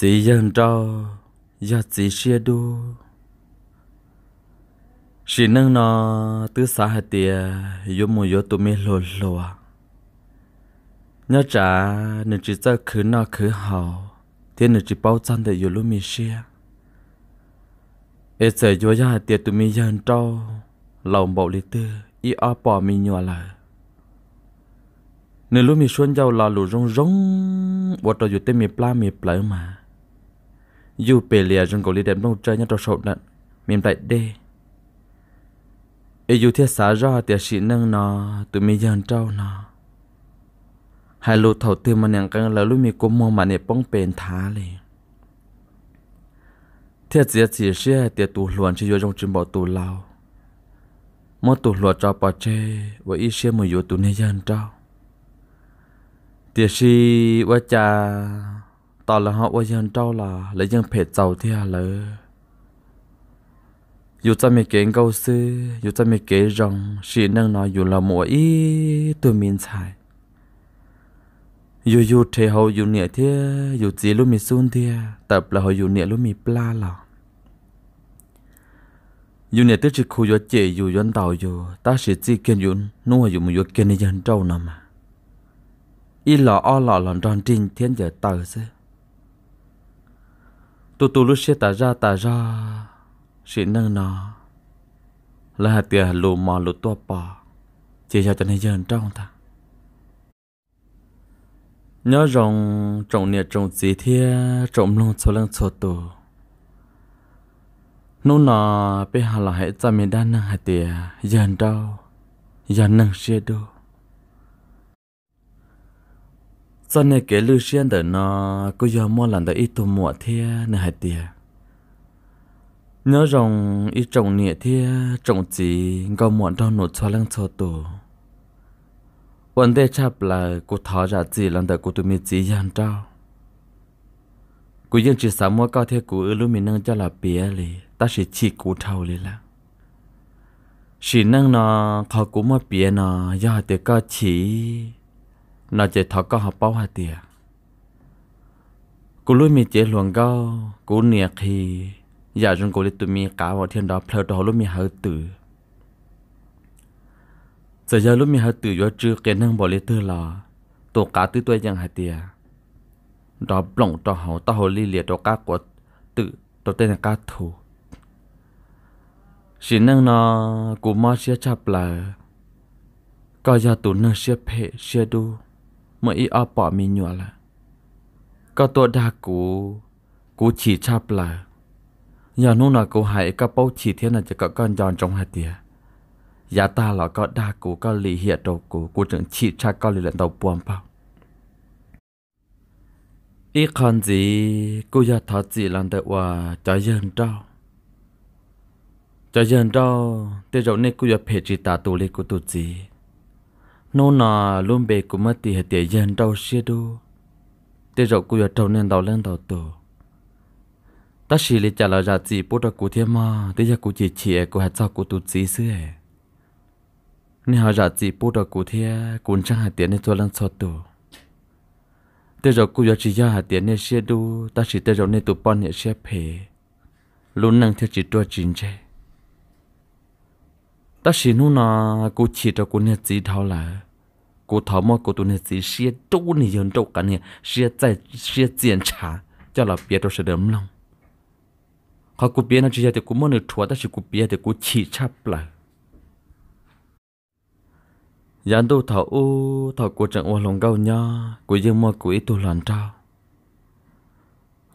chỉ dân cho giờ chỉ xia đu chỉ nâng nó tứ xã hạt tiề yo mù yo tụ mi lô lô à nhớ trả nên chỉ cho khứ nó khứ hào thế nên chỉ bao chân để yo lũ mi xia ít giờ yo ya hạt tiề tụ mi dân cho lòng bầu lý tư y ở bỏ mi nhỏ lại nên lúc mình xuân giàu là lù rong rong bắt đầu yo tê mi pla mi plei mà dù bề lìa rừng cổ lì đẹp nông trời nhá trò sầu nặng mềm đại đê ý dù thiết xá ra tiệt sĩ nâng nó tụi mi dần trâu nó hai lô thầu tư mà nàng căng là lúc mi cố mong mà nè bóng bền thá liền thiết diệt chỉ xe tiệt tù luồn chỉ vô trong trường bỏ tù lao mỗi tù luồn cho bỏ chê với ý xe mà vô tù nè dần trâu tiệt sĩ với cha ต่อละฮะว่ายังเจ้าล่ะและยังเพจเจ้าเที่ยเลยอยู่จะมีเก่งเกาซื้ออยู่จะมีเก่งรองสีนั่งนอนอยู่ละหมัวอีตัวมินชายอยู่อยู่เทเฮาอยู่เนี่ยเที่ยอยู่จีลูกมีซุนเที่ยแต่ละเฮาอยู่เนี่ยลูกมีปลาหรออยู่เนี่ยตัวจิคูอยู่เจอยู่ย้อนเต่าอยู่ตาสีจีเกินยุนนัวอยู่มือยู่เกินในยันเจ้านั่นมาอีหล่ออ้อหล่อหล่อนจอนจริงเทียนเดือดเต่าซื้อ tu tu lu xe ta ra ta ra sĩ nâng nó là hạt tiền lù mò lù tua bò chỉ cho cho nên giờ trong ta nhớ rồng trồng nhiệt trồng gì thế trồng lông số lông số tù nô nọ bây giờ là hãy cho mình đan nâng hạt tiền giờ đâu giờ nâng xe đâu sau này kể lưu xuyên đỡ nó cứ giờ mua lần đỡ ít tôm mua thế nè hạt tiền nhớ rồng ít trồng nhẹ thế trồng gì có muộn đâu nụ cho lăng cho tổ vấn đề chắp là cô thọ ra gì lần đỡ cô tụi mình chỉ dàn trao cô dân chỉ sáu mua cao thế cô ư lúc mình nâng cho là bia lì ta sẽ chỉ cô thầu lì là chỉ nâng nó khó cô mua bia nó do thì có chỉ nó chỉ thọ có học bao hà tiền cú lui mi chế luồng gao cú nia khi giờ dạ chúng cú đi tụi mi cả vào thiên đó phơi đó lúc mi hơi tử giờ giờ lúc mi hơi tử do chưa cái năng bỏ lấy tư là tổ cá tư tuổi chẳng hà tiền đó bồng cho họ tao hồ li liệt đó cá của tự đó tên là cá thủ chỉ năng nó cú mò xe chập là coi giờ tụi nó xe phe xe đu mà y ở bỏ mi nhua là có tôi đa cú cú chỉ chắp là giờ nô nào cú hãy có bao chỉ thế này chỉ có con giòn trong hạt tiền giá ta là có đa cú có lì hiệt đầu cú cú trưởng chỉ cha có lì lần tàu buồn bao ít khăn gì cú giờ thọ gì làm được và cho dân trao, cho dân trao, tới rồi này cú giờ phê chỉ ta tu lì cú tu gì nô nà luôn bề của mất thì hệ tiền dân đâu xia đu tê rộng của trâu nên đầu lên đầu tổ ta chỉ lấy trả lời ra chỉ bố ra của thiên ma tê giờ của chỉ chỉ của hạt sao của tụt chỉ xưa nên họ ra chỉ bố ra của thiên cũng chẳng hạt tiền nên tôi lên sau tổ tê rộng của chỉ ra hạt tiền nên xia đu ta chỉ tê rộng nên tụt bọn nhẹ xia phê luôn năng theo chỉ tua chính chơi ta xin nu nó cô chỉ cho cô nhớ gì thao là cô thảo mà cô tu nhớ gì xia trâu này dân trâu cả này xia tại xia tiền trả cho là biết đâu sẽ đấm lòng họ cô biết nó chỉ là cô muốn được thua ta chỉ cô biết để cô chỉ chấp lại dán đâu thảo ô thảo cô chẳng qua lòng gạo nhá cô dân mà cô ít tu loạn trao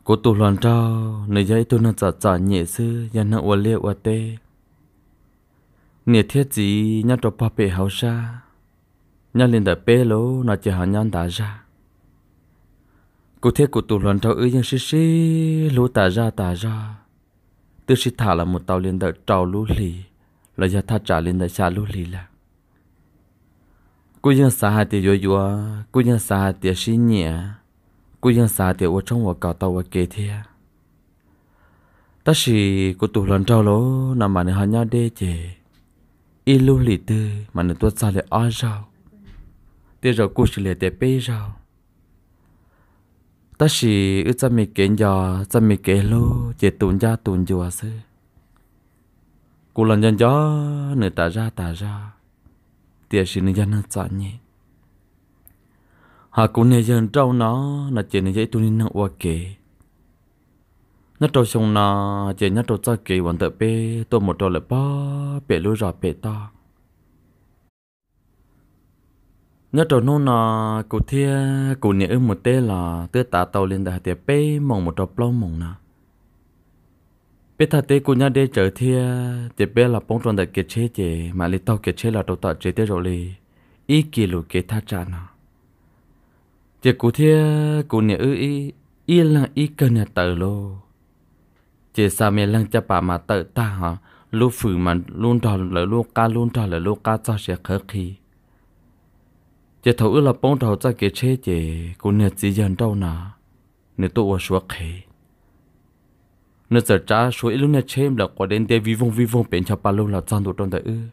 cô tu loạn trao nơi giấy tu nó chả chả nhẹ sư giờ nó ô liệt ô tê nè thiết gì nhá cho bà bệ hậu ra nhá lên đợi bê lố nó chỉ họ nhon đã ra cụ thiết cụ tụ luận cho ư nhưng xí xí lú tả ra tả ra tư xí thả là một tàu lên đợi trào lú lì là do tha trả lên đợi xa lú lì là cụ dân xã hai tiệt yếu yếu cụ dân xã hai tiệt xí nhẹ cụ dân xã tiệt ở trong ở cầu tàu ở kế thế ta xì cụ tụ luận cho lố nằm mà này họ nhau đê chè ilu li te mà nó tuột ra lại ai rau te rồi cô chỉ lại te pe rau ta chỉ ư cha mi kén giờ cha mi kén lô chỉ tuôn ra tuôn chùa sư cô lần dần gió nửa ta ra ta ra tia chỉ nửa dân nó nhỉ hà cũng nửa dân trâu nó là chỉ nửa giấy tuôn nó qua kề nó trâu xong nó chỉ nó trâu cho kề bọn tợ pe tôi một trâu lại bao bể lôi rò bể to nhớ trò nô nọ cụ thia cụ nhớ ư một tê là tê tả tàu lên đại tiệp bê mộng một trò plau mộng nà bê thà tê cụ nhớ đê chở thia tiệp bê là bông tròn đại kiệt chế chế mà lì tàu kiệt chế là đầu tạo chế tê rồi lì ý kỳ lù kế tha trả nà tiệp cụ thia cụ nhớ ư ý ý là ý cần nhà tờ lô chế sa mê lăng cha bà mà tờ ta hả ลูกฝืมันลุนทอนหลืลูกกาลุนทอนหลืลูกกาจ้าเสียเคคีจะเท่าอือละป้องเถ่าจะเกเชเจ กูเนี่ยจียันเต้านาเนตัวชัวเคเนจะจ้าช่วยลลูเนี่ยเชมแล้วกว่าเดินเดวิวงวิวงเป็นชาวปาลูละจันตัวตรงแต่อือ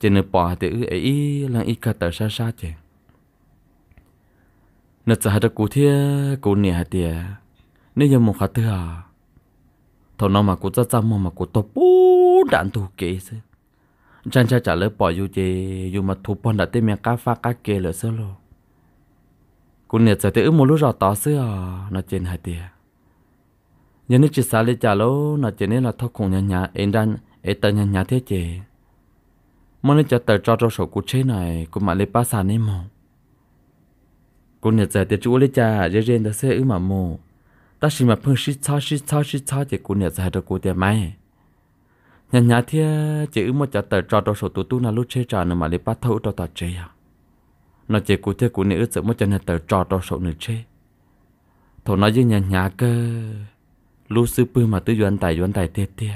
จะเนื่อป่าแต่อือไอ้อลังอีกาแต่ชาชาเจเนจะหาตะกูเทียกูเนี่ยเตียเนี่ยยังมองขาเตอ thầu nó mà cô cha cha mà mà cô to bú đạn thủ kế chứ chẳng cha trả lời bỏ dù gì dù mà thủ bọn đã tên miệng cá pha cá kê lỡ sơ lô cô nhiệt sợ tới một lúc rõ tỏ sơ à nó trên hai tia nhưng nếu chỉ xa lấy trả lô nó trên nên là thóc cùng nhà nhà em đang em tờ nhà nhà thế chị mà nếu cho tờ cho cho sổ cụ chế này cô mà lấy ba sàn em mong cô nhiệt sợ tới chú lấy trả riêng riêng đó sẽ ư mà mồ ta xin mà phương sĩ sao sĩ sao sĩ sao chỉ cú nhẹ giải được cú tiền mai nhà nhà thia chỉ một chả tờ trò đồ số tụ tu na lúc chơi trò nữa mà lấy bắt thâu trò tao chơi à nó chỉ cú thia cú nhẹ ước một chả nhà tờ trò đồ số nữa chơi thầu nói với nhà nhà cơ lúc sư pư mà tư duyên tài duyên tài tia tia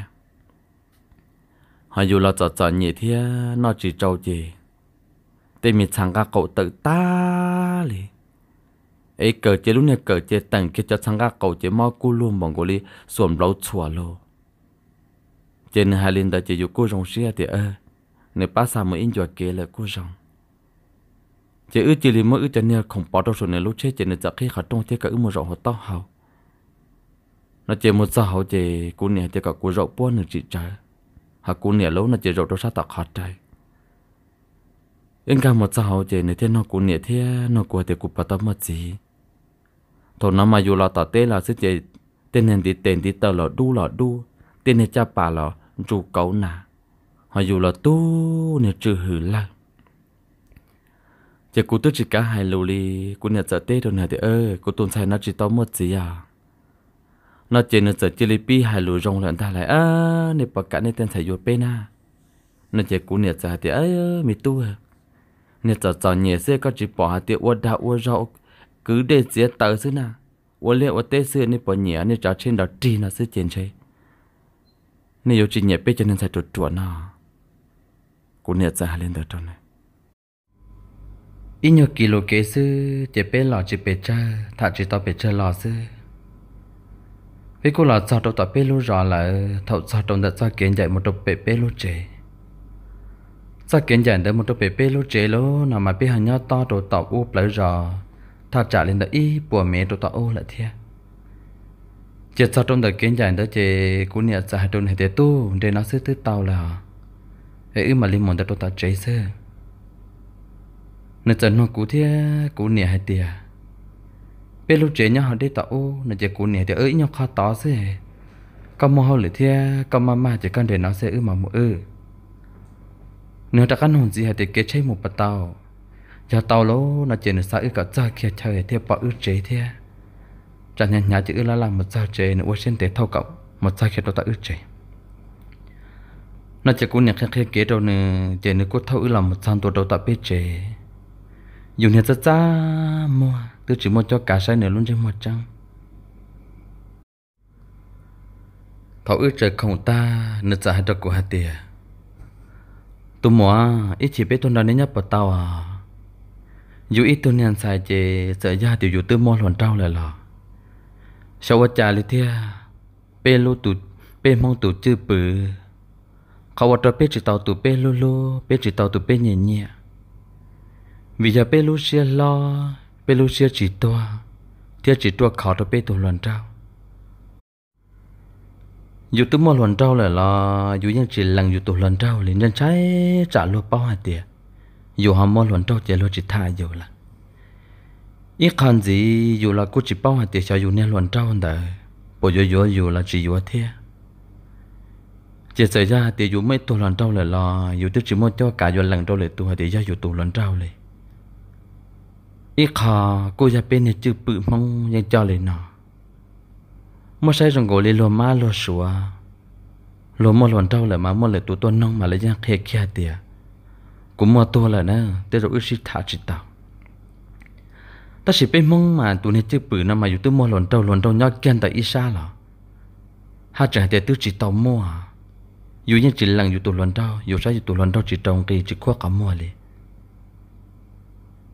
họ dù là chọn chọn nhị thia nó chỉ trâu gì tên mình chẳng cả cậu tự ta liền ấy cờ chế lúc này cờ chế tặng kia cho sang ga cầu chế mau cú luôn bằng gối xuồng lâu chùa lô trên hai linh đã chế dụ cô rong xe thì ơ nếu ba sa mới in cho kia là cô rong chế ư chỉ liền mới ư cho nên không bỏ đâu số này lúc chế chế nên chắc khi khát trong chế cả ư một rộng hồ tao hào nó chế một sao hào chế cô nè chế cả cô rộng buôn được chị trái hà cô nè lâu nó chế rộng đâu sao tạc hạt trái anh cả một sao hào chế nè thế nó cô nè thế nó cô thì cô bắt tao mất gì thôi nó mà dù là tao tê là sức chế tên hình thì tên thì tao là đu là đu tên hình cha bà là rù cậu nà họ dù là tu nè trừ hử là chỉ cú tôi chỉ cả hai lù li cú nè giờ tê rồi nè thì ơi cú tuần sai nó chỉ tao mất gì à nó chỉ nó giờ chỉ li pi hai lù rong lần ta lại à nè bà cả nè tên thầy vô bên à nó chỉ cú nè giờ thì ơi mi tu à nè giờ tờ nhẹ xe có chỉ bỏ hạt tiệu uất đạo uất rau cứ để dễ tờ xứ na ủa liệu ở tê xưa nên bỏ nhẹ nên trả trên đó trì nó sẽ chiến chơi nên yêu chị nhẹ bây cho nên sẽ trột chuột nó cũng nhẹ ra lên được rồi này ít nhiều kilo kế sư chỉ bé lò chỉ bé chơi, thà chỉ tao bé chơi lò sư vì cô lò sao đâu tao bé lu rõ là thầu sao đâu đã sao kiến dạy một đôi bé bé lu chế sao kiến dạy được một đôi bé bé lu chế lô nào mà bé hàng nhau to đồ tao u lấy rõ thà trả lên đó y bùa mẹ tụi tao ô lại thia chết sau trong đời kiến giải đó chị cũng xã hội trong hệ tế tu để nó sẽ tới tao là ấy mà linh môn đã tụi tao cháy sơ nên chẳng nó cú thia cú nhớ hệ tiền bên lúc chế nhau họ đi tao ô nó chỉ cú nhớ thì ấy nhau khó tao sẽ con mua hồ lửa thia con mama chỉ cần để nó sẽ ư mà mua ư nếu ta căn hồn gì hệ tế kế chế một bát tao giờ tàu lố nó chỉ là sao ít cả giờ kia chơi thì bỏ ước chế thế chẳng nhận nhà chữ là làm một giờ chế nữa trên tế thâu cậu một giờ kia đó ta ước chế nó chỉ cũng nhận khe khe kế đâu nè chỉ nữa có thâu ước làm một trăm tuổi đầu ta biết chế dù nhà cha cha mua tôi chỉ mua cho cả sai nữa luôn trên một trăm thâu ước chế không ta nữa trả hai đợt của hạt tiền tôi mua ít chỉ biết tôi nói nhớ bảo tao à อยู่อีตัวเนี่ยสายเจ เสียญาติอยู่ตื้อมอหลอนเจ้าเลยหรอชาวจาลิเทียเป้ลูตุ เป้มองตุจื้อปือเขาวตัวเป้จิตเตาตุเป้ลูลูเป้จิตเตาตุเป้เนี่ยเนี่ย วิญาเป้ลูเชียลอเป้ลูเชียจิตตัวเทียจิตตัวเขาตัวเป้ตัวหลอนเจ้า อยู่ตื้อมอหลอนเจ้าเลยหรออยู่ยังจิตหลังอยู่ตัวหลอนเจ้าเลยยังใช้จ่าลูกเป้าหัาเตียอยู่หอมอหลวนโตเจโลจิตาอยู่ละ อีกคันสีอยู่ละกูจิเป้าหัาเตียชาอยู่เนี่ยหลวนเจ้าเดอปอยโยอยู่ละจีอยู่เทียเจเสียยาเตียอยู่ไม่ตัวหลวนเจ้าเลยลออยู่ที่จิโมเจ้ากาอยู่หลังเจ้าเลยตัวเตียยาอยู่ตัวหลวนเจ้าเลย อีกคอกูจะเป็นเนี่ยจือปื้มงยังเจ้าเลยเนาะไม่ใช่จงโกเลีลมาลัสัวลมอหลวนเจ้าเลยมาหมดเลยตัวตัวน้องมาเลยยังเคลียเตีย cũng mà tua là nè tới rồi ít thả chỉ tao ta chỉ biết mong mà tụi này chơi bự nó mà dù tôi mua lòn trâu lòn trâu nhau kiên tại Isa là ha chẳng thể tôi chỉ tao mua à dù như chỉ lần dù tụi lòn trâu dù sao dù tụi lòn trâu chỉ trồng kỳ chỉ khoa cả mua liền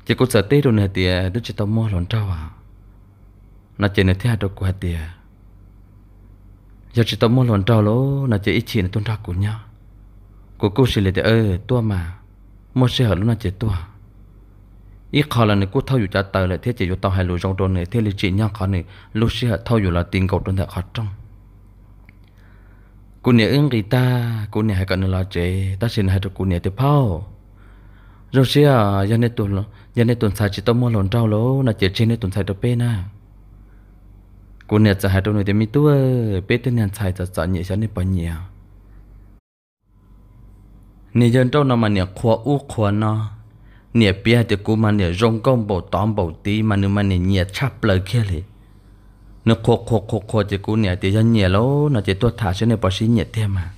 chỉ có sợ tê rồi này thì tôi chỉ tao mua lòn trâu à nó chỉ này theo à, đâu qua thì giờ chỉ tao mua lòn trâu lỗ nó chỉ ít chỉ là tôn ra của nhau của cô chỉ là thì ơi, tua mà mua xe hở lúc nào chết tua ít khó là người cú thâu dù trả tờ lại thế chỉ dù tao hai lũ rong đồn này thế lý chỉ nhau khó này lúc xe hở thâu dù là tiền cầu đồn thật khó trong cú nè ứng gì ta cú nè hai cậu là chế ta xin hai cho cú nè tiếp phao rồi xe à giờ này tuần giờ này tuần sai chỉ tao mua lòn trâu lố là chết trên này tuần sai được bên na. cú nè sẽ hai cho này thì mi tua bên tên nhà sai trả sợ nhẹ giờ này bao nhiêu nì dân trâu nó mà nè khóa u khóa nó nè bia thì cú mà nè rong công bầu tóm bầu tí mà nè mà nè nhẹ chắp lời kia lì nó khóa khóa khóa khóa thì cú nè thì dân nhẹ lâu nó chỉ tuột thả cho nè bỏ xí nhẹ thêm mà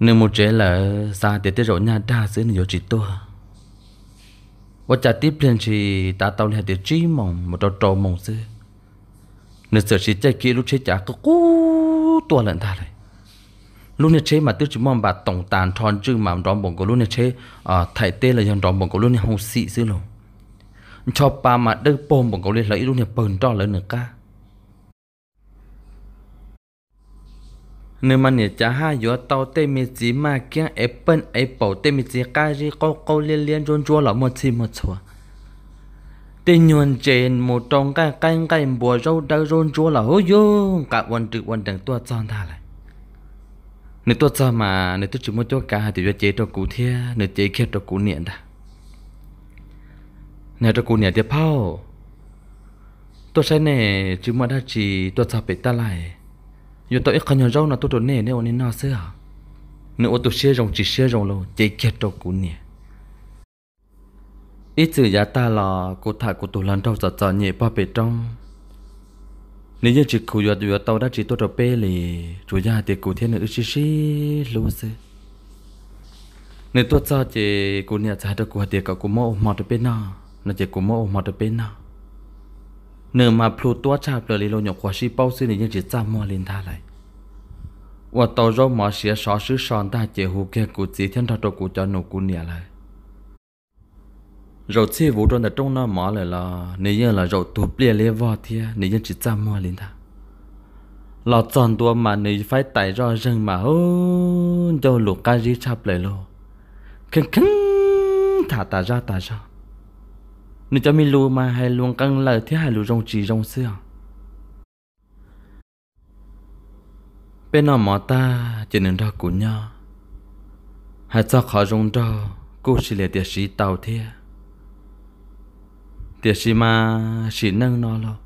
nè một chế là xa thì tới rồi nhà đa xứ nè chỉ tua và chả tiếp lên thì ta tao nè thì trí mong một trâu trâu mong xứ nè sợ chỉ chạy kia lúc chế chả cứ cú tua lận ta lại lúc này chế mà tiêu chí mong bà tổng tàn tròn chứ mà đó bổng của lúc này chế à thải tê là dòng đó bổng của lúc này không xị dữ luôn cho bà mà đỡ bom bổng của lúc lấy lúc này bần cho lấy nữa ca nếu mà nhớ cha ha yo tao tê mi chỉ mà kia apple apple tê mi chỉ cái gì câu câu liên liên run chua là một chi một chua tê nhuận trên một trong cái cái cái bùa râu đau run chua là hô yo cả quần trực quần đằng tua tròn thà lại nếu tôi sao mà nếu tôi chỉ muốn cho cả thì tôi chế cho cụ thia nếu chế kia cho cụ niệm đã nếu cho cụ niệm thì phao tôi sẽ nè chứ mà đã chỉ tôi sao bị ta lại giờ tôi ít không nhớ rau là tôi đồ nè nếu nên nó xưa nếu tôi xưa rồng chỉ xưa rồng luôn chế kia cho cụ niệm ít giờ giá ta là cụ thả cụ tôi lần đầu giờ giờ nhẹ ba bề trong nếu như chỉ cứu được được tàu đã chỉ tôi được bê lì chủ nhà thì cứu thiên nữ chỉ chỉ lưu sư nếu tôi cho chỉ cứu nhà cha được cứu thì cả cứu mẫu mà được bên nào nó chỉ cứu mẫu mà được bên nào nếu mà plu tua cha plu lì lô nhọc quá si bao sư nếu như chỉ cha mua liền tha lại và tàu rồi mà sẽ sáu sư sáu ta chỉ hú kia cứu chỉ thiên thật được cứu cho nụ cứu nhà lại rồi xe vụ trong là trong nó mỏ lại là nãy giờ là rồi tụ bia lê vò thì nãy giờ chỉ chăm mua lên ta lọ tròn tua mà nãy phải tải ra rừng mà ô cho lục ca gì chắp lại lo khăng khăng thả ta ra ta ra nãy cho mình lu mà hay luôn căng lời thì hay lu rong chỉ rong xưa bên nào mỏ ta chỉ nên ra của nhau hay cho khó rong đó cô sẽ là địa sĩ tàu thiệt tiệt sĩ mà sĩ nâng nó lo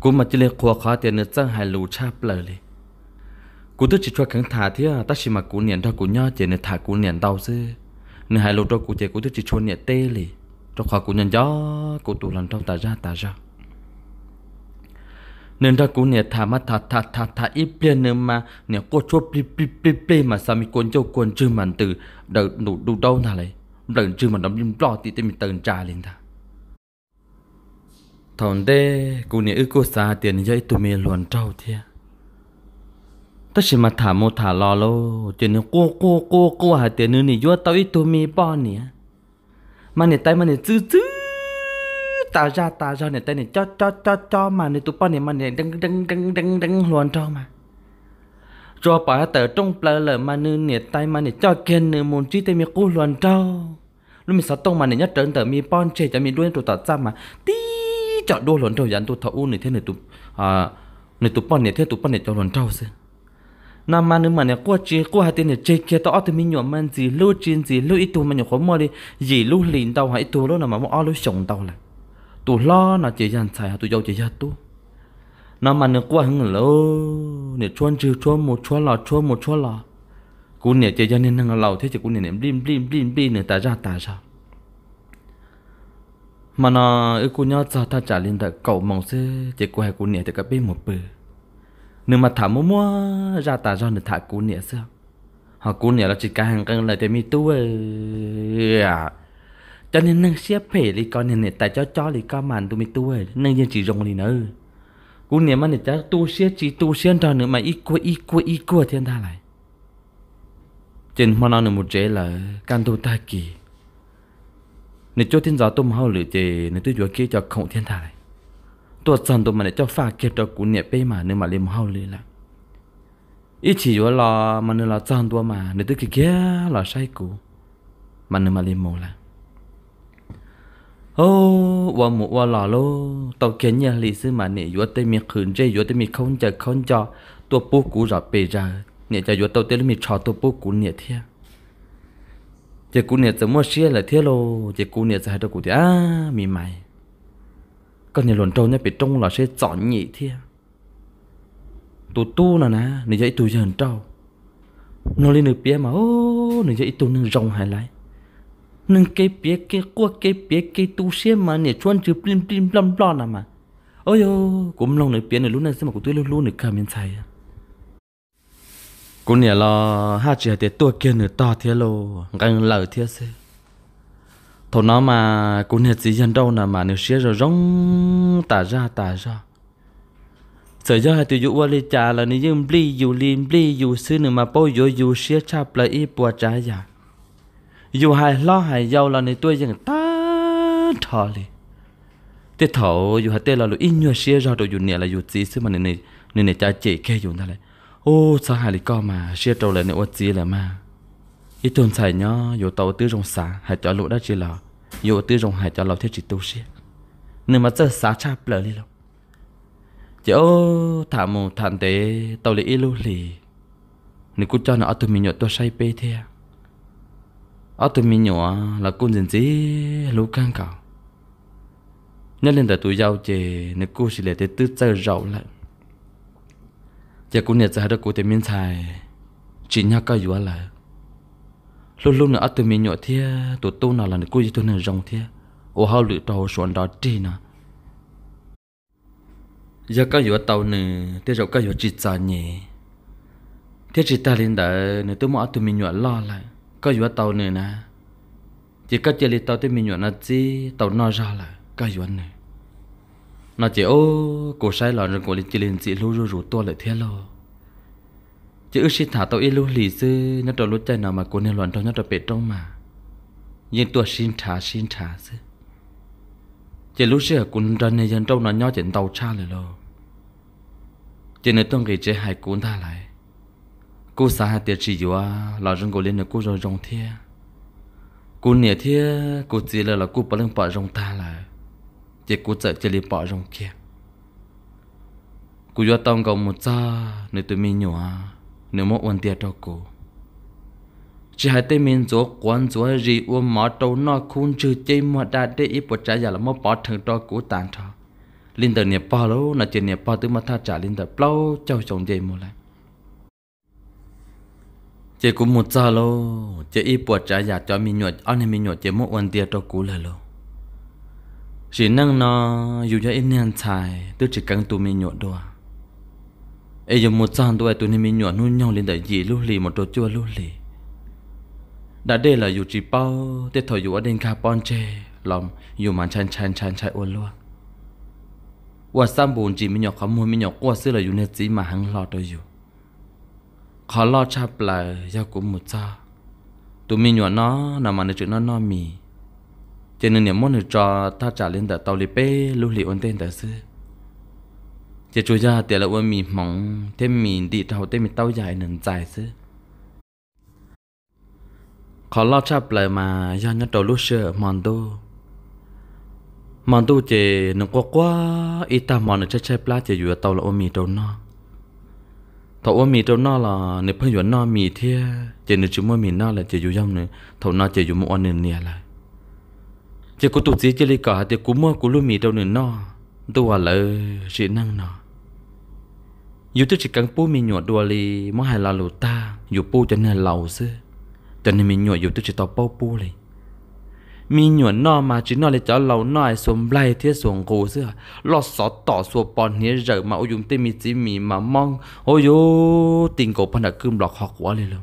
cú mà chỉ lấy khoa khó tiền nữa chẳng hài lù chắp lời đi cú tức chỉ cho khẳng thả thế à ta chỉ mà cú niệm thôi cú nhớ chỉ nữa thả cú niệm đau chứ nữa hài lù cho cú chỉ cú tức chỉ cho niệm tê lì cho khoa cú nhận gió cú tụ lần trong ta ra ta ra nên ra cú niệm thả mắt thả thả thả thả ít bên nữa mà niệm cô chốt bì bì bì bì mà sao mi quân châu quân chưa màn từ đầu đủ đủ đâu nào lấy lần trước mà nằm im lo thì mình tần trà lên ta thằng đê cô nè ư cô xa tiền dây tụi mình luồn trâu thia tất nhiên mà thả mô thả lò lô chuyện nó cô cô cô cô hà tiền nữa nè vua tao ít tụi mình bỏ nè mà nè tay mà nè chữ chữ Ta ra ta ra nè tay nè cho cho cho cho mà nè tụi bỏ nè mà nè đăng đăng đăng đăng đăng luồn trâu mà cho bà tờ trong bờ lờ mà nư nhiệt tay mà nhiệt cho kiên nư muốn chi tê mi cú luận trâu lúc mình sao tông mà nhiệt nhất trơn tờ mi bon chê cho mi đuôi tụi tọt ra mà tí cho đua luận trâu dán tụi thọ u nửa thế nửa tụi à nửa tụi bon nhiệt thế tụi bon nhiệt cho luận trâu xem nam mà nửa mà nhiệt qua chê qua hai tên nhiệt chê kia tỏ thì mi nhọ man gì lưu chín gì lưu ít tụi mà nhọ khó mua đi gì lưu lìn tàu ít tụi lúc nào mà mua ao lưu sống tàu là tụi lo nó chỉ dàn xài tụi giàu chỉ dàn tụi nó mà nó quá hứng lô nè chuan chữ chuan một chuan lò chuan một chuan lò cú nè chơi cho nên năng lầu thế chứ cú nè niệm blim blim blim blim nè ta ra ta ra mà nó ư cú nhớ cho ta trả lên tại cậu mong sẽ chỉ quay cú nè thì cái bên một bờ nếu mà thả mua mua ra ta ra nè thả cú nè sao họ cú nè là chỉ cái hàng cân lại thì mi tu à cho nên năng xếp phê đi con nè nè tại cho cho đi con màn tụi mi tu à năng dân chỉ rong đi nữa cú niệm mà nè tu xiết chỉ tu xiết cho nữa mà ít quá ít quá ít quá thiên ta lại trên mà nó một chế là can tu ta kỳ nè cho thiên giáo tôm hao lửa chế nè tôi vừa kia cho không thiên ta lại tôi chân tôm mà nè cho pha kia cho cú niệm bê mà nữa mà lên hao lửa là ít chỉ vừa lo mà nữa là chân tôi mà nè tôi kia kia là sai cú mà nữa mà lên mồ lại oh, wa mu wa lò lô tàu kiến nhà lý sư mà nè yo tê mi khẩn chơi yo tê mi không chờ không cho tua bố cũ rọ bề ra nè cho yo tàu tê mi cho tua bố cũ nè thia chỉ cũ nè chỉ mua xe là thia lô chỉ cũ nè chỉ hai đứa cũ thì à mi mày con nhà lồn trâu nhá bị trông là sẽ chọn nhị thia tu tu là nè nè dạy tu giờ trâu nó lên được bia mà ô nè dạy tu nè rong hai lại nâng cái bia cái qua cái bia cái tu sĩ mà nè chuan chữ plim plim lom lo nà mà ôi ô cũng lòng này bia này lúc này xem mà cũng tôi luôn luôn được cả miền Thái cũng nè lo ha chỉ để tua kia nữa to thế lô gần lở thế xe thầu nó mà cũng nè chỉ dân đâu nà mà nửa xía rồi rong tả ra tả ra sở do hai từ dụ qua li trà là nếu như bli dù li bli dù xưa nữa mà bao dù dù xía cha là ít cha trà dù hài lo hài giàu là này tôi chẳng ta thọ li tết thọ dù hạt tết là lu in nhua xia ra rồi dù nè là dù gì xứ mà này này này này cha chỉ kê dù ta lại ô sa hài li co mà xia trâu là này ô gì là mà ít tuần xài nhó dù tàu tư rong xả hạt cho lũ đã chỉ là dù tư rong hạt cho lầu thiết chỉ tu xia nên mà giờ xả cha bờ li lộc chỉ ô thả mù thản tế tàu li ilu li nên cứ cho nó tụi mình nhọ tôi say bê thế à ở tụi mình nhỏ là con dần dí lũ căng cào nhớ lên đời tụi giàu chè nếu cô chỉ để tới tư chơi rậu lại giờ cô nhận ra được cô tụi mình xài chỉ nhắc cao dùa lại lúc lúc nữa ở tụi mình nhỏ thế tụi tôi nào là nếu cô chỉ tôi nào rồng thế, ô hao lựa tàu xuống đó đi nè giờ cao dùa tàu nè thế rậu cao dùa chỉ trả nhỉ thế chỉ ta lên đời nếu tôi mà ở tụi mình nhỏ lo lại có dùa tàu nữa nè chỉ có chơi lì tàu tới mình nhuận là chi tàu nó ra là có dùa nữa nó chỉ ô cổ sai lòn rồi cổ li chơi lì chỉ lưu rủ rủ to lại thế lo chỉ ước xin thả tàu ít lưu lì sư nó trò lúa chơi nào mà cổ nên loạn trong nó trò bể trong mà nhưng tôi xin thả xin thả sư chỉ lúc xưa cổ ra nên dân trong nó nhỏ chuyện tàu cha lại lo chỉ nên tôi nghĩ chỉ hai cổ ta lại cô xã hạt tiệt chỉ yếu là rừng cô lên là cô rồi rong thia cô nè thia cô chỉ là là cô bảo lưng bà rong ta là chỉ cô sợ chỉ lên bà rong kia cô vừa tông cầu một cha nơi tôi mi nhỏ nếu mà uốn tiệt cho cô chỉ hai tên mình chỗ quan chỗ gì uốn mỏ trâu nó khôn trừ chơi mà đã để ý bộ trái giả là mà bỏ thằng cho cô tàn cho linh tử nè bà lâu là chỉ nè bà tụi mà tha trả linh tử lâu cháu chồng dây một lại จกูมุดซาโล เจอีปวดใจอยากจะมีหนวดอันให้มีหนวดเจมุอวันเดียตกูเลยโลสีนั่งนออยู่ยาอินยนชายตัวจิกังตัวมีหนวดด้วยเอยมุดซาตัวตัวนี้มีหนวดนุ่นยองลินแต่ยีลุลีหมดตัวจัวลุลีดาเดลอยู่จีเป้าเตถอยอยู่อดเดนคาปอนเจลอม อยู่มันชันชันชันชายอวนลวกว่าซามบูนจีมีหนวดขมวมีหนวด้วนวซื้อเลยอยู่ในจีมาหังหลอดตัวอยู่ khó lo cha là do của một cha tụi mình nhỏ nó nằm mà nó chữ nó no mì cho nên niệm muốn được cho ta trả lên tờ tàu lì bê lưu lì ôn tên tờ sư chỉ chú ra tiền là ôn mì mỏng thêm mì đi tàu thêm mì tàu dài nền dài sư khó lo cha lại mà do nhất đầu lúc xưa mòn đô mòn đô chỉ nó quá quá ít ta mòn được chơi chơi plá chỉ dựa tàu là ôn mì đâu nó thầu ôm mì trong nó là nếu phải chuẩn nó mì thế chỉ nên chúng mua mì nó là chỉ dùng dòng nữa thầu nó chỉ dùng một ăn nền nè lại chỉ có tụt gì chỉ lấy cả thì cú mua cú lu mì trong nền nó tôi là chỉ năng nó dù tức chỉ cần bố mì nhọt đùa li mà hay là lụt ta dù bố cho nên lầu xứ cho nên mì nhọt dù tức chỉ tao bao bố liền mi nhuận no mà chỉ nó lấy cho lâu nói xuống lay thiết xuống gù xưa lọt xó tỏ xuống bọn nhé rợ mà ôi dùng tên mi chỉ mi mà mong ôi yo tình cổ bọn đã cơm lọt học quá lên luôn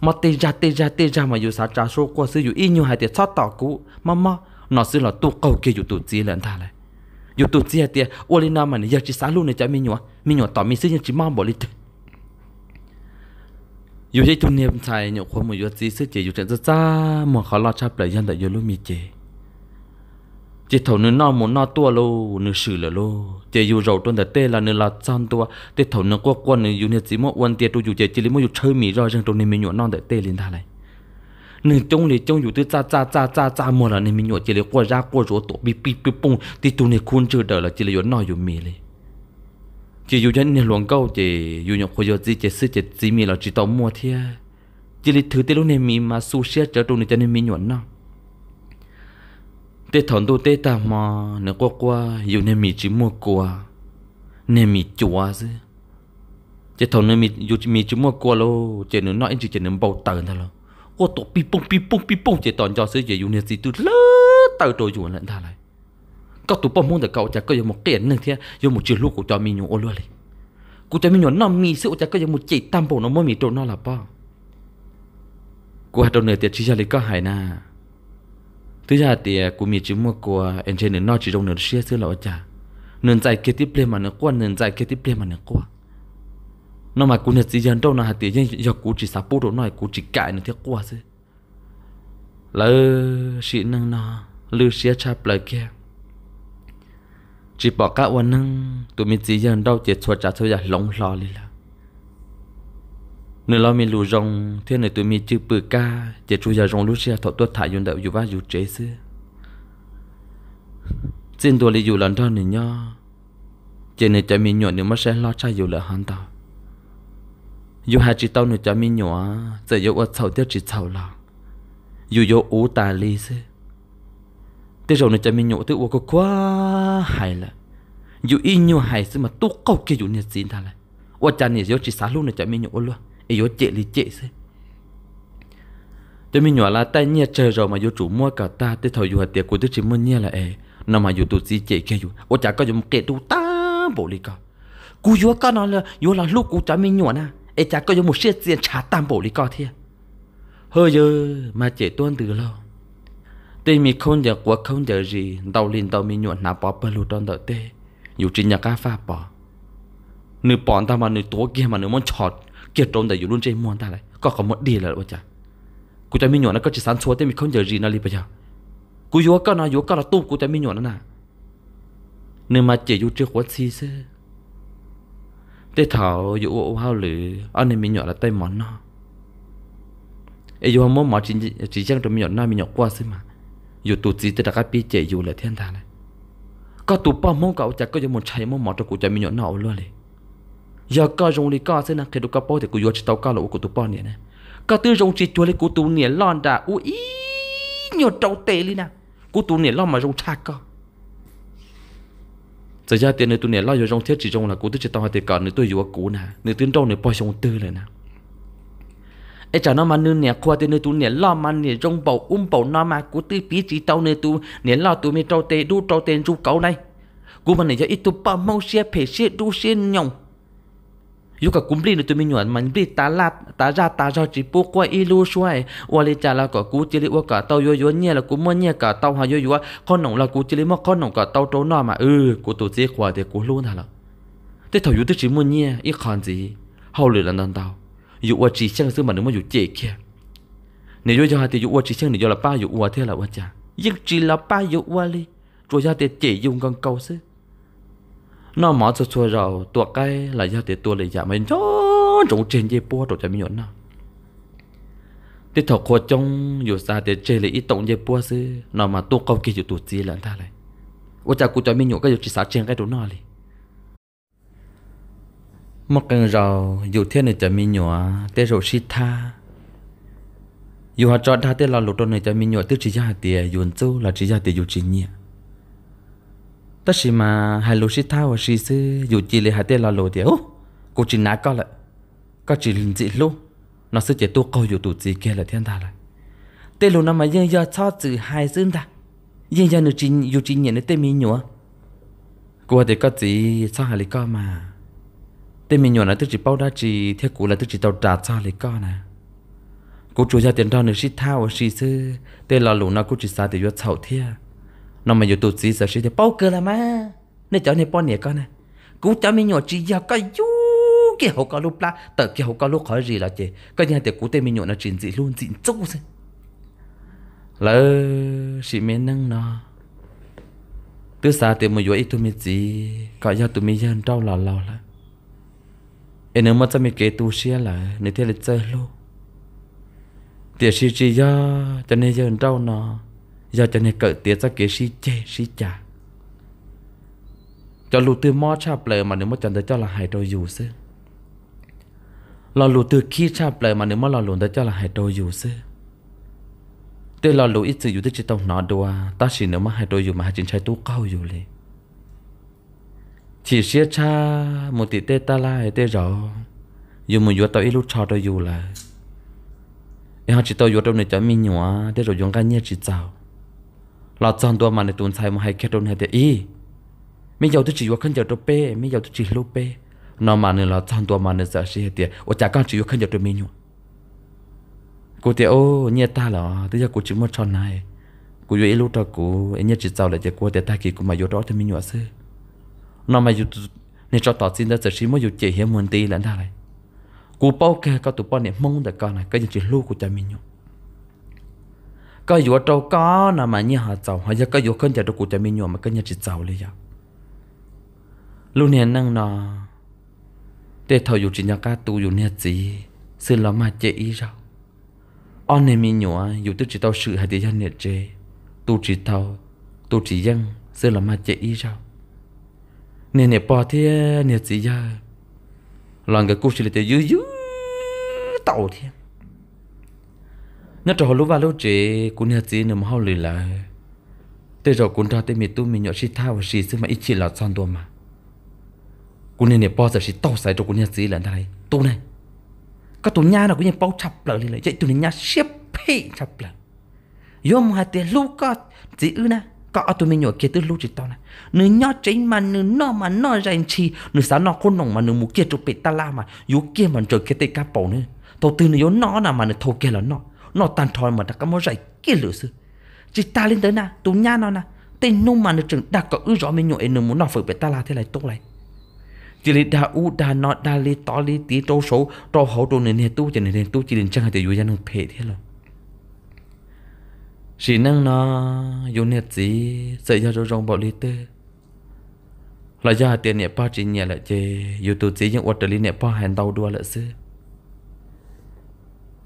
mà tê ra tê ra tê ra mà dù sao trà qua xưa dù y nhiều hai tiệt xót tỏ cũ mà mà nó xưa là tu cầu kia dù tu chỉ lần thà này dù tu chỉ hai tiệt ô lên nam mà nhớ chỉ luôn này cho mi nhua mi nhua tỏ mi xưa nhớ chỉ mong bỏ đi อยู่ใจตุนเนียมใจหยกความมือยศซีซื้อเจอยู่ใจจะจ้าหมอเขาลอดชาเปลยันแต่ยลูมีเจเจเถาเนื้อนอหมุนนอตัวโลเนื้อสื่อละโลเจอยู่เราต้นแต่เต้ละเนื้อละจำตัวเจเถาเนื้อกวกวนเนื้ออยู่เนื้อจีมอวันเตียตัวอยู่เจจิลิมออยู่เชยมีรอยจังตัวนี้มีหยวนนอนแต่เต้ลินท่าไรหนึ่งจงเลยจงอยู่ที่จ้าจ้าจ้าจ้าจ้าหมดละในมีหยวนเจลิกวรากวรัวตัวปีปีปีปุ่งที่ตัวในคุณเจอเดอละจิลิหยวนนออยู่มีเลย chỉ dù chân nên luồng câu chỉ dù nhọc khôi giờ gì chỉ sư chỉ gì mi là chỉ tao mua thia à. chỉ lịch thứ tê lúc này mi mà su xe trở trung này cho nên mi nhuận nó tê thằng tôi tê ta mà nó qua qua dù nên mi chỉ mua qua nên mi chua chứ chỉ thằng nên mi dù mi chỉ mua qua lô chỉ nó nói chỉ chỉ nó bầu tờ thôi lo qua tổ pi pong pi pong pi pong chỉ toàn cho sư chỉ dù nên gì tôi lơ tờ rồi dù lận thà lại tụ cậu một ก็ตุปมุ่งแต่เก่าจะก็ยังมุกเตียนหนึ่งเทียยังมุกจืดลูกกูจะมีหนูอ้วนเลย กูจะมีหนูน้องมีสิกูจะก็ยังมุกจีตามโปน้องไม่มีตัวน้องหลับป้อกูหัดตัวเนื้อเตียชี้ชาลิก็หายหน้า thứ ra thì của cho mình cho một nó chỉ mua của anh trên nửa nói chỉ trong nửa xe xưa là chả nửa giải kế tiếp lên mà nó qua nên giải kế tiếp lên mà nó qua nó mà cũng là chỉ dân đâu là hạt tiền do cũng chỉ sáp bút đồ nói cũng chỉ cãi nó thiết qua chứ là xịn năng nó lưu xe chạp lại kia chỉ bỏ cả quần năng tụi mình chỉ dần đâu chỉ chuột trả thôi giờ lỏng lò đi là nếu lo mình lù rong thế này tụi mình chưa bự ca chỉ chú giờ rong lúc xưa thọ tuất thải dùng đạo dù ba dù chế xưa xin tôi lấy dù lần đó nữa nhá chỉ này cho mình nhọn nếu mà sẽ lo cha dù là hắn tao dù hai chị tao nữa cho mình nhọn giờ dù ở sau tiết chỉ sau là dù dù ú tà lì xưa thế rồi nó cho mình nhổ tự ô quá hay là dù y nhiều hay xí mà tu câu kia dù nhiệt xin thà là ô cha này yếu chỉ xả luôn nó cho mình nhổ luôn yếu chế lý chế xí tôi mình nhổ là tay nhiệt chờ rồi mà dù chủ mua cả ta tôi thôi dù hạt tiệc của tôi chỉ mua nhiệt là ê nó mà dù tu sĩ chế kia dù ô cha có dùng một kẻ tu ta bộ lý cả cú dù có nó là dù là lúc cú cho mình nhổ na ê cha có dùng một xe tiền trả tam bộ lý cả thiệt hơi giờ mà chạy tuân từ lâu tê mi không giờ quá không giờ gì đầu liền đầu mi nhuận nào bỏ bờ lụt đòn đợi tê dù chỉ nhà cá pha bỏ nửa bọn ta mà nửa tố kia mà nửa muốn chọt kia trốn tại dù luôn chơi muôn ta lại có không một đi là bây giờ cụ ta mi nhuận nó có chỉ sáng xuống tê mi không giờ gì nó li bây giờ cụ vô có nó vô có là tung cụ ta mi nhuận nó nè nửa mà chỉ dù chưa quá xí xí tê thảo dù ô hao lử anh em mi nhuận là tay món nó ấy dù không muốn mỏ chỉ chỉ chắc trong mi nhuận nó mi nhuận qua xí mà dù tụ chỉ tới đã cái biết chạy dù là thiên thần này có tụ bao mong cậu chả có giờ một chạy mong mỏ cho cụ chạy mình nhọn nọ luôn đi giờ có dùng đi có sẽ là khi được có bao thì cụ vừa chỉ tàu cao lỗ của tụ bao này này có tư dùng chỉ chua lấy cụ tụ nè lon đã u ý trâu tệ đi nè cụ tụ nè lon mà dùng chạc co giờ ra tiền này tụ nè lon rồi dùng thiết chỉ dùng là cụ tư chỉ tàu hai tiền cả nữa tôi vừa cụ nè nếu tiền trâu này bao dùng tư rồi nè ai chả nó mà nương nè qua tên tu nè lo mà nè trong bầu um bầu nó mà cú tư phí chỉ tao nè tu nè lo tu mi trâu tê đu trâu tên chú cậu này cú mà nè cho ít tu ba mau xe phê xe đu xe nhồng yêu cả cúng bì nè tu mi nhuận mình bì tá la tá ra tá ra chỉ bố qua y lu xoay qua lê chả là cả cú chỉ lấy qua cả tao yo yo nhẹ là cú mua nhẹ cả tao hà yo yo con nòng là cú chỉ lấy mua con nòng cả tao trâu nó mà ừ cú tổ chức qua thì cú luôn hả là thế thầu yêu tức chỉ mua nhẹ ít còn gì hậu lửa là nâng tao อยู่อวจีเชียงซื้อมาหนึ่งมาอยู่เจ๊แค่เนี่ยอยู่จะหาตีอยู่อวจีเชียงเนี่ยอยู่ละป้าอยู่อวเท่าละวะจ้ายิ่งจีละป้าอยู่อวเลยตัวจะตีเจ๊ยุ่งกันเก่าซื้อน้อหมอจะช่วยเราตัวใกล้ละจะตีตัวเลยอย่ามันจ้องจงเจนเย่ปัวตัวจะไม่หยดนะตีถกโคจงอยู่ซาตีเจเลยอีตงเย่ปัวซื้อน้อมาตัวเก่าเกี่ยวตัวจีหลังท่าเลยว่าจากกูจะไม่หยดก็อยู่จีสาเชียงใกล้ตัวน้อเลย mất cần rào dù thiên này chả mi nhọ tê rồi xịt tha dù họ chọn tha tê là lột đôi này chả mi nhọ tức chỉ ra tiền dù châu là chỉ ra tiền dù chỉ nhẹ tất xí mà hai lô xịt tha và xịt sư dù chỉ lệ hai tê là lột tiền ô cô chỉ nã có lại có chỉ linh dị lô nó sẽ chỉ tu câu dù tụ gì kia là thiên tha lại tê lô nó mà dân giờ cho từ hai dương ta dân giờ nữa chỉ dù chỉ nhẹ nữa tê mi nhọ cô thì có gì sao hai lý có mà tên mình nhỏ là tức chỉ bao đa chỉ theo cụ là tức chỉ tàu trả cho lấy con nè cô chủ gia tiền đó nữa shit thao shit sư tên là lũ nào cô chỉ xa thì vô sầu thia nó mà vô tụt gì giờ shit thì bao cơ là má nên cháu này bao nè con nè cô cháu mình nhỏ chỉ giờ cái du kia hậu có lúc la tờ kia hậu có lúc khỏi gì là chị cái nhà tiền cũ tên mình nhỏ là chỉ gì luôn chỉ chỗ thôi lỡ chị mình nâng nó tứ xa thì một vô ít tụi mình gì có giờ tụi mình dân trâu lò lò lại เอ็นมาจะมีเกตูเชียละในเทเลเจอโลเตียชีจียาจะในเยินเจ้านาอยาจะในเกิดเตียจะเกชีเจชีจ่าจะลูตือมอชาเปลมาเนื้อมาจันเดจ้าละหายโดอยู่ซึ่งเราลูตือขี้ชาเปลมาเนื้อมอเราลูนเดจ้าละหายโดอยู่ซึ่งเตี๋ยเราลูอิจืออยู่ที่จิตตองนอดัวตาชีเนื้อมาหายโดอยู่มาหาจินใช้ตู้เก้าอยู่เลย chỉ xia cha một tỷ tê ta la tê rõ dù một vừa tao ít lúc cho tao dù là em chỉ tao vừa trong này cho mình nhỏ để rồi dùng cái nhẹ chỉ chào là chọn tôi mà này tuần sai mà hay kết hôn hay tê ý mấy giờ tôi chỉ vừa khăn giờ tôi pê mấy giờ tôi chỉ lúc pê nó mà này là chọn tôi mà này giờ xia tê ô chả con chỉ vừa khăn giờ tôi mình nhỏ cô tê ô nhẹ ta là tôi giờ cô chỉ muốn chọn này cô vừa ít lúc đó cô em nhẹ chỉ chào lại tê cô tê ta kỳ cô mà vừa đó thì mình nhỏ xưa nó mà dù nên cho tỏ xin đã giờ chỉ mới dù chỉ hiểu mình tí là đã này cú bao kê có tụ bao nè mong được con này cái gì chỉ lưu của cha mình nhung có dù trâu có nà mà như họ giàu hay là có dù không chờ được của cha mình nhung mà cái nhà chỉ giàu liền giờ lúc nè năng nó để thầu dù chỉ nhà cá tu dù nè gì xin lắm mà chế ý rồi ông em mình nhung à dù tức chỉ tao sự hay để dân nè chế tu chỉ tao tu chỉ dân xin lắm mà chế ý rồi nè nè bò thế nè gì ya lần cái cú xí thì dữ dữ tàu thế nhất trò lúc vào lúc chế cũng nè gì nè mà học lười lại tới giờ cũng ra tới mình tu mình nhọ xí thao xí xí mà ít chỉ là son đồ mà cũng nè nè bò giờ xí tàu xài cho cũng nè gì là đây tu này các tu nhà nào cũng như bao chập lại lại chạy tụi nhà xếp phi chập lại yom hai tiền lúc có chỉ ư na có tụi mình nhỏ kia tới lúc chỉ tao này nửa nhỏ chính mà nửa nó mà nó ra anh chi nửa sao nó khôn nồng mà nửa mù kia chụp bị ta la mà yếu kia mà trời kia tê cá bầu nữa tao tư nửa nó là mà nửa thâu kia là nó nó tàn thòi mà đã có mối dạy kia lửa sư chỉ ta lên tới na, tụi nha nó na, tên nung mà nửa chừng đã có ư rõ mình nhỏ nửa muốn nó phải bị ta la thế này tốt này chỉ là đa u đa nó đa li tỏ li tí trâu số trâu hậu đồ nền hệ tu chỉ nền tu chỉ nền chẳng hay tự dụ ra nông phê thế rồi chỉ năng nó dùng nhiệt gì sợ do rồi rong bỏ đi tư là do tiền nhẹ pa chỉ nhẹ lại chê youtube chỉ những water liên nhẹ pa hẹn đầu đua lại xưa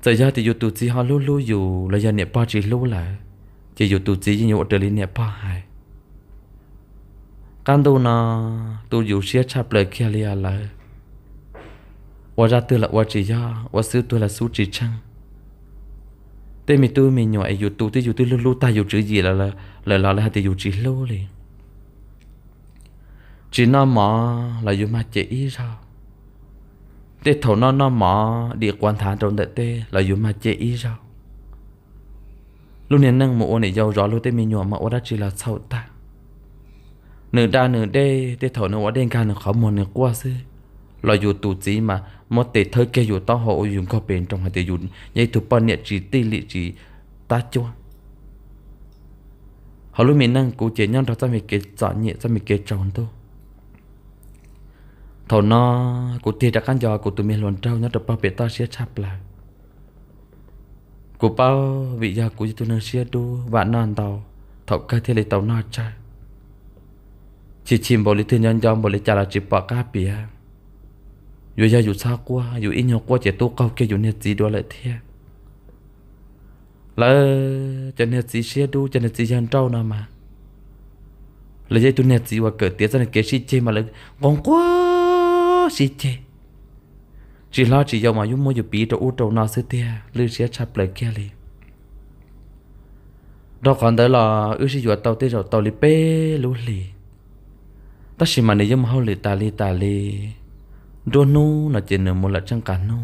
sợ do thì youtube chỉ họ lú lưu dù là do nhẹ pa chỉ lú lại chỉ youtube chỉ những water liên nhẹ pa hẹn căn tu nó tu dù xia chập lời kia lia lại và ra tư là và chỉ do và sư tu là su chỉ chăng thế mình tôi mình nhỏ dù tu thế dù tôi luôn luôn ta dù chữ gì là là là là là thì dù chữ lâu liền chỉ nó mỏ là dù mà chỉ sao thế thầu nó nó mỏ địa quan thán trong đất thế là dù mà chỉ sao lúc này nâng mộ này giàu rõ luôn tê mình nhỏ mà ở đó chỉ là sâu ta nửa đa nửa đê tê thầu nó ở đen cả nó khó một nửa qua xí là dù tu gì mà một tế thời kia dù ta họ dùng có bền trong hai tế dùng nhảy thủ bao nhiêu chỉ tỷ lệ chỉ ta chưa họ lúc mình năng cụ chế nhau đó ra mình kế trả nhẹ ra mình kế tròn thôi thầu nó cụ tiền đã căn giờ cụ tụi mình luận trao nhớ được bao bể ta sẽ chắp lại cụ bao vị giờ cố tụi nó sẽ đu và non tàu thầu cái thế lấy tàu nó chơi chỉ chìm bỏ lý thiên nhân dòng bỏ lý trả là chỉ bỏ cá bìa อยู่ยาอยู่ซากว่าอยู่อินยกว่าเจตัวเก่าเกอยู่เนี่ยจีดูอะไรเทียแล้วจะเนี่ยจีเชียดูจะเนี่ยจียันเจ้านะมาแล้วยายตัวเนี่ยจีว่าเกิดเตี้ยจะเนี่ยเกชิเจมาเลยงงกว่าชิเจจีล้อจียาวมายุ่มมัวอยู่ปีตัวอู้ตัวนาซื้อเตี้ยลือเชียชับเลยแก่เลยดอกก่อนเดี๋ยวเราอื้อชิอยู่เตาเตี้ยเราเตาลิเป้รู้เลยตั้งชิมันเนี่ยยุ่มเฮาเลยตาลีตาลี đô nu nó chỉ nửa một là chẳng cả nu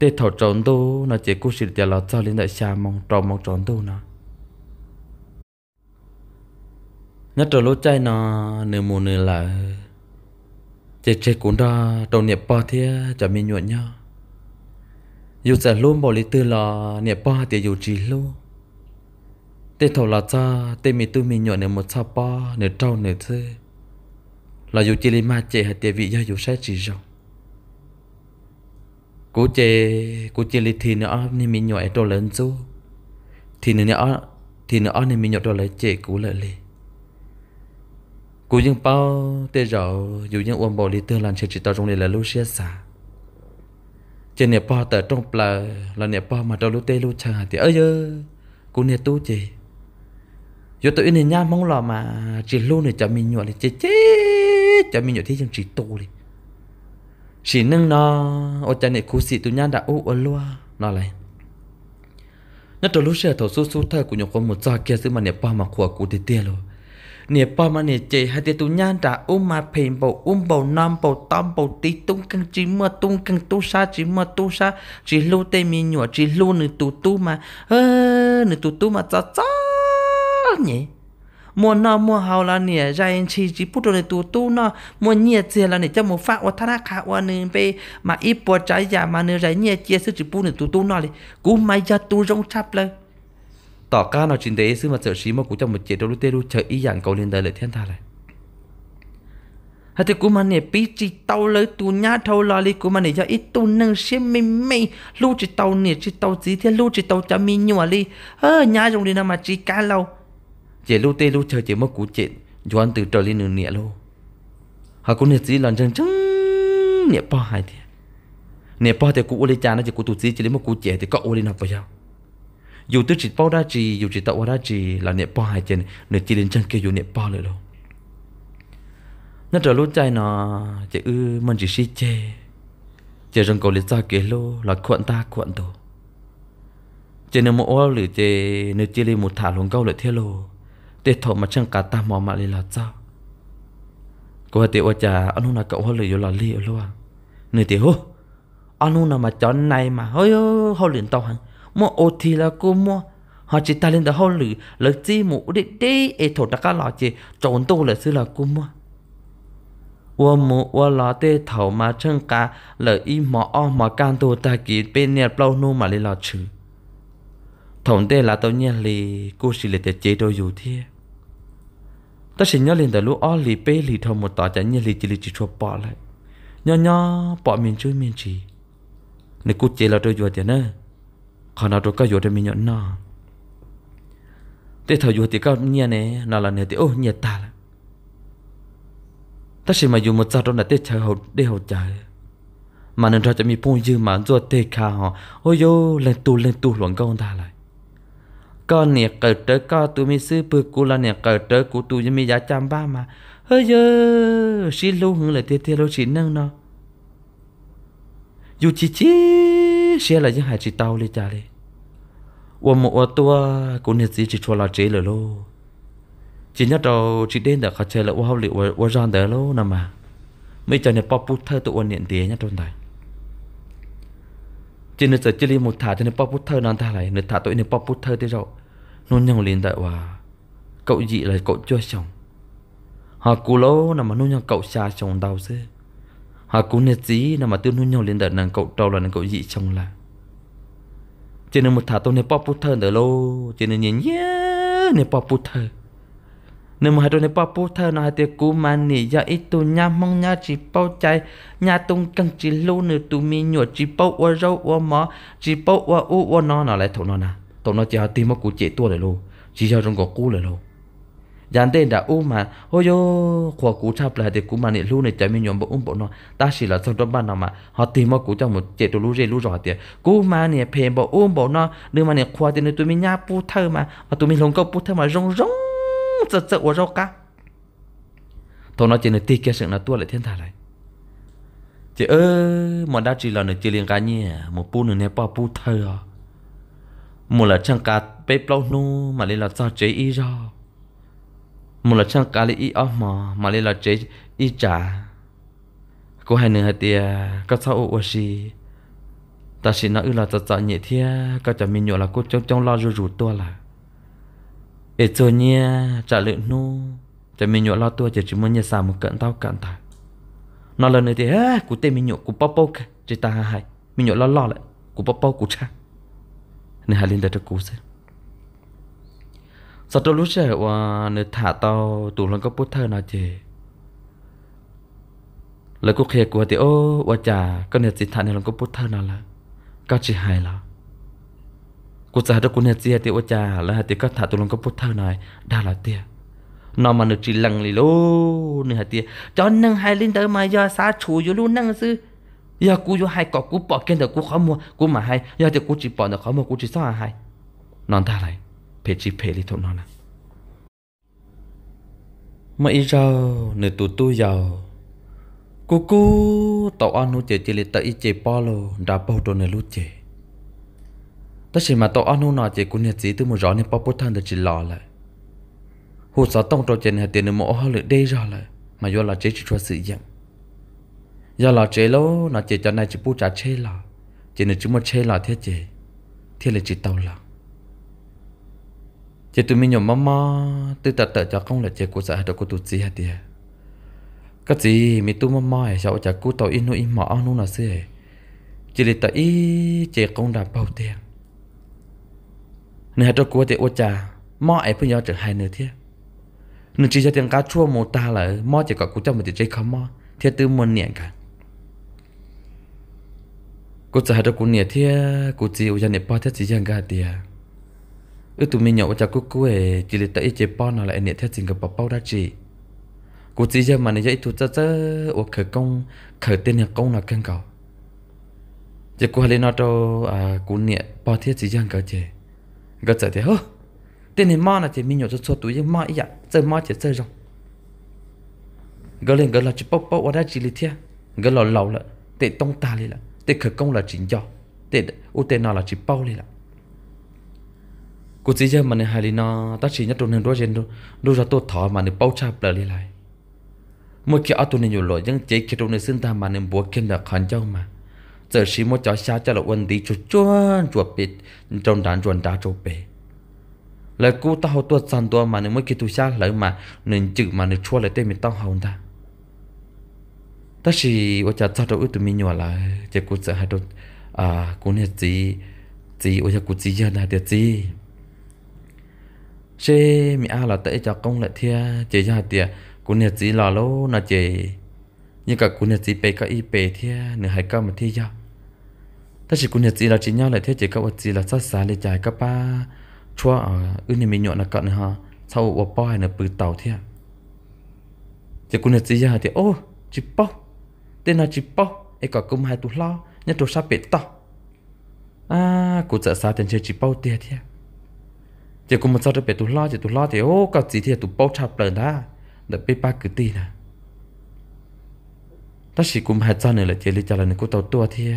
để thảo trốn đô nó chỉ cố sự giờ là sao lên đại xa mong tròn mong trốn đô nó nhất trò lỗ chay nó nửa một nửa là chỉ chỉ cũng đó đầu nghiệp bò thế cho mình nhuận nhau dù sẽ luôn bỏ lý tư là nghiệp bò thì dù chỉ luôn để thảo là cha để mình tu mình nhuận nửa một sao bò nửa trâu nửa thứ là dù chỉ lima chè hay tiền vị do dù sai chỉ rồi cú chè cú chè lì thì nữa nên mình nhồi đồ lớn chú thì nữa thì nữa nên mình nhồi đồ lấy chè cú lợi lì cú những bao tê rậu dù những uống bầu lì tương làm chè chỉ tao trong lì là lúc xia xả chè nè bao tờ trong là là nè bao mà đâu lúc tê lúc chờ thì ơi ơi cú nè tu chè dù tụi nè nhá mong là mà chỉ lúc này cho mình nhồi lì chè chè จะมีอยู่ที่ยังจีตูเลยสีนึ่งนอโอจันเนี่ยคูสีตุนยันดาอู้อลัวนอเลยนั่นตัวลูกเชื่อถอดสู้สู้เธอกูยกคนหมดจอเกียซึ่งมันเนี่ยป้ามาขวากูเตี้ยเลยเนี่ยป้ามันเนี่ยเจให้เตี้ยตุนยันดาอุ้มมาเพ่งเบาอุ้มเบานำเบาตอมเบาตีตุ้งกังจีเมื่อตุ้งกังตู้ซาจีเมื่อตู้ซาจีลูเตมีหนวดจีลูหนึ่งตูตู้มาเออหนึ่งตูตู้มาจ้าจ้าเนี่ย mua nó mua hào là nè ra anh chỉ chỉ bút rồi tu tu nó mua nhẹ chi là nè cho một phát qua thằng khác khá qua về mà ít bỏ trái giả mà nè ra nhẹ chi sức chỉ bút nè tu tu nó đi cũng may giờ tu rong chắp lên tỏ ca nào chính tế sư mà sợ xí mà cũng trong một chế đôi lúc tê đu chờ ý dạng cầu lên đời lại thiên tha này hay thì cũng mà nè bí chỉ tàu lấy tu nhá thâu lo li cũng mà nè cho ít tu nâng xem mi mi lu chỉ tàu nè chỉ tàu gì thế lu chỉ tàu cho mi nhua đi ơ nhá dùng đi nào mà chỉ cá lâu chỉ lu tê lu chờ chỉ mất cú chết doan từ trở lên nửa nịa lô họ cũng nhiệt gì lần chân chân nịa po hai thì nịa po thì cú ô lên cha nó chỉ cú tụt gì chỉ lấy mất cú chết thì cậu ô lên học bao giờ dù tôi chỉ po ra chỉ dù chỉ tạo ra chỉ là nịa po hai chân nửa chỉ lên chân kia dù nịa po lại lô nó trở lúc trai nó chỉ ư mình chỉ si chê chỉ rằng cầu lên cha kia lô là cuộn ta cuộn tổ chỉ nếu một ô lửa chỉ nửa chỉ lên một thả luôn câu lại theo lô tê thọ mà chẳng cả ta mò mà lì là sao cô hãy tiêu chả anh nào cậu hơi lì vô là lì luôn à, nửa tiêu anh nào mà chọn này mà hơi hơi liền tao hẳn mua ô thì là cô mua họ chỉ ta lên đó hơi lì lỡ chi mũ đi đi ê thọ đã cả lọ chị trộn tu là xứ là cô mua wa mu wa la te thầu mà chân cả lỡ y mò o mò can tu ta kỳ bên nè plau nu mà lì lọ chữ thổng là tao nhiên cô xì lì tê chế đôi dù thiê ta xin nhớ lên từ lúc ó lì bê lì thâu một tòa chả nhớ lì chỉ lì chỉ chụp bỏ lại nhỏ nhỏ bỏ miền chơi miền chỉ nếu cút chế là tôi vừa tiền nữa còn nào tôi có vừa thì mình nhận nó thế thầu vừa thì có nhẹ nè nào là nè thì ô nhẹ ta là ta xin mà dùng một sao đó là tết chờ hậu để hậu trời mà nên cho cho mình phong dư mà do tê kha họ ôi yo lên tu lên tu luận câu ta lại ก็เนี่ยเกิดเจอก็ตัวมีซื้อปืนกูละเนี่ยเกิดเจอกูตัวยังมียาจำบ้ามาเฮ้ยเยอะชิลูหึงเลยเตี้ยเตี้ยเราชินนั่งเนาะอยู่ชิชิเชียอะไรยังหายชิเตาเลยจ้าเลยว่าหมดตัวกูเนี่ยสิชิชัวร์เราเจเลยลู chỉ nhớ đầu chỉ đến đã khát chơi là wow liệu wow rằng đấy lâu nè mà mấy trò này pop put thơ tụi anh niệm tiếng nhá trong này chỉ nên giờ chỉ li một thả cho nên bắp bút thơ nàng ta lại nên thả tội nên bắp bút thơ tới rồi nôn nhau liền đại hòa cậu dị là cậu chưa chồng họ cú lố nằm mà nôn nhau cậu xa chồng đau chứ họ cú nết dí nằm mà tiêu nôn nhau liền đại nàng cậu trâu là nàng cậu dị chồng là chỉ nên một thả tôi nên bắp bút thơ tới lô chỉ nên nhìn nhé nên bắp bút thơ nếu mà hãy đồn bỏ bố thơ nó hãy tiệc cú mà nỉ Giờ ít tù nhà mong nhà chỉ bao cháy Nhà tung căng chỉ lưu nữ tù mi nhùa Chỉ bao ua ờ, râu ua ờ, mỏ Chỉ bao ua ờ, u ua nó nó lại thổ nó nà Tổ nó chỉ hãy tìm mất cú chế tua lại lô Chỉ cho trong gò cú lại lô Giàn tên đã u mà ôi yo Khoa cú chạp lại tiệc cú mà nỉ lưu này chạy mi nhuộm bộ ung bộ nó Ta chỉ là trong trong ban nào mà Họ tìm mất cú trong một chế tù lưu rê lưu rõ tiệc Cú mà nỉ phê bộ ung bộ nó Đưa mà nỉ khoa tiệc nữ tù mi nhà bố thơ mà Tù mi lông câu bố thơ mà rong rong 这这我绕嘎，同 nó chỉ là tì kia sự là tua lại thiên thả lại chị ơ mà đã chỉ là nó chỉ liên cá nhỉ một pu nữa nè bao pu một là chẳng cá bếp lâu nu mà lên là sao chế y ra một là chẳng cá lấy y ơ mà mà là chế y trả cô hai nữa thì có sao ô gì ta chỉ nói là tao tao nhẹ thế có cho mình nhớ là cô trong trong lo rồi rủ tua là để cho nha trả lượng nu cho mình nhọ lo tua chỉ chỉ muốn nhia xả một cận tao cận ta nó lần này thì á cú tên mình nhọ cú bao bao cái chỉ ta hai mình nhọ lo lo lại cú bao bao cụ cha nên hai lên cho cú xem sau tôi lúc trẻ qua nơi thả tao tụ lần có bút thơ nào chị lời cú khía của thì ô qua chả con nhà chị thả nên lần có bút thơ nào là có chị hài là กูจะให้กูเนี่ยเจียเตียวจ่าแล้วให้เตียก็ถ้าตัวลงก็พูดเท่าหน่อยได้ละเตียนอนมาหนึ่งจีหลังเลยลูเนี่ยเตียจอนนั่งให้ลินเดอร์มายาสาชูอยู่ลูนั่งซื้อยากูอยู่ให้กอกูปอกเกนเดอกูขอมัวกูมาให้ยาเตียกูจีปอนเดอขอมัวกูจีซ่าให้นอนท่าไรเพจีเพลิทนอนนะมาอีเจ้าหนึ่งตัวตัวยาวกูกูต่ออันนู้เจเจลิตาอีเจปอโลดาบเอาตัวเนลุเจ tất chỉ mà tao ăn hôm nào chỉ cũng nhận gì từ một rõ nên bao bút thân được chỉ lò lại hồ sơ tông trâu trên hạt tiền được mổ hơi lượng đê ra lại mà do là chế chỉ cho sự dân do là chế lâu nó chế cho này chỉ bu trả chế là chỉ nên chúng một chế là thế chế thế là chỉ tàu là chế tụi mình nhầm mama tự tật tật cho không là chế của xã hội của tụi gì hạt tiền cái gì mi mình tụi mama sao chả cứu tàu in nỗi in mỏ nó là gì chỉ để tao ý chế công đảm bao tiền nên cho cô thì ô cha mò ấy phải giờ trở hai nửa thiệt nửa chỉ cho tiếng cá chua mồ ta là mò chỉ có cô cho mình thì chơi không mò thiệt tư muốn niệm cả cô trả cho cô niệm thiệt cô chỉ ô cha niệm bao thế chỉ riêng cả tiền ư tụi mình nhậu cha cô cô ấy chỉ để tới chế bao nào lại niệm thiệt chính cái bao bao đã chỉ cô chỉ riêng mà này vậy tụi cha cha ô khởi công khởi tên nhà công là căng cầu à, chỉ cô hay lên nói cho à cô niệm bao thế chỉ riêng cả chơi ก็จะเถอะ tên này ma là thì mình nhớ cho tôi nhưng ma ý à chơi ma chỉ chơi rồi gỡ lên gỡ là chỉ bốc bốc ở chỉ lý thế gỡ là lâu là tệ tông ta lý là công là chính do tệ u tệ nào là chỉ bao lý là cô chỉ cho mình hai lý nó ta chỉ nhất trong nên đối diện đâu đôi ra tôi thọ mà nên bao cha bờ lý lại mỗi khi ở tôi nên nhiều lỗi nhưng chỉ khi trong nên sinh ta mà nên búa kia được khăn cho mà giờ xí một chó xa cho là quân đi chuột chuột chuột bịt trong đàn chuột đá chuột bể lời cú tao hậu tuột sàn tua mà nếu mới kia tu xa lỡ mà nên chữ mà nếu chua lại tên mình tao hậu ta ta chỉ ở chợ sao đâu tụi mình nhỏ là chỉ cú sợ hai đôi à cú này gì gì ở chợ cú gì giờ là được gì xe mi a là tới cho công lại thia chỉ cho tiệt cú này gì là lâu là chỉ nhưng cả cún nhật chỉ bề cả y bề thì nửa hải cao mà thi nhau ta chỉ cún nhật chỉ là chỉ nhau lại thế chỉ các vật chỉ là sát xá lại dài các ba chua ở ưng này mình nhọn là cận nữa ha sau bộ bao hay nửa bự tàu thì chỉ cún nhật chỉ giờ thì ô chỉ bao tên là chỉ bao ấy cả cũng hai tu lo nhất tu sa bể to à cụ sợ sa tên chơi chỉ bao tiền thì chỉ cũng một sao được bể tu lo chỉ tu lo thì ô cả chỉ thì tu bao chạp lời đã đợi bê ba cứ tin à ta chỉ cùng hạt ra nữa là chỉ lấy trả lời cô tàu tua thì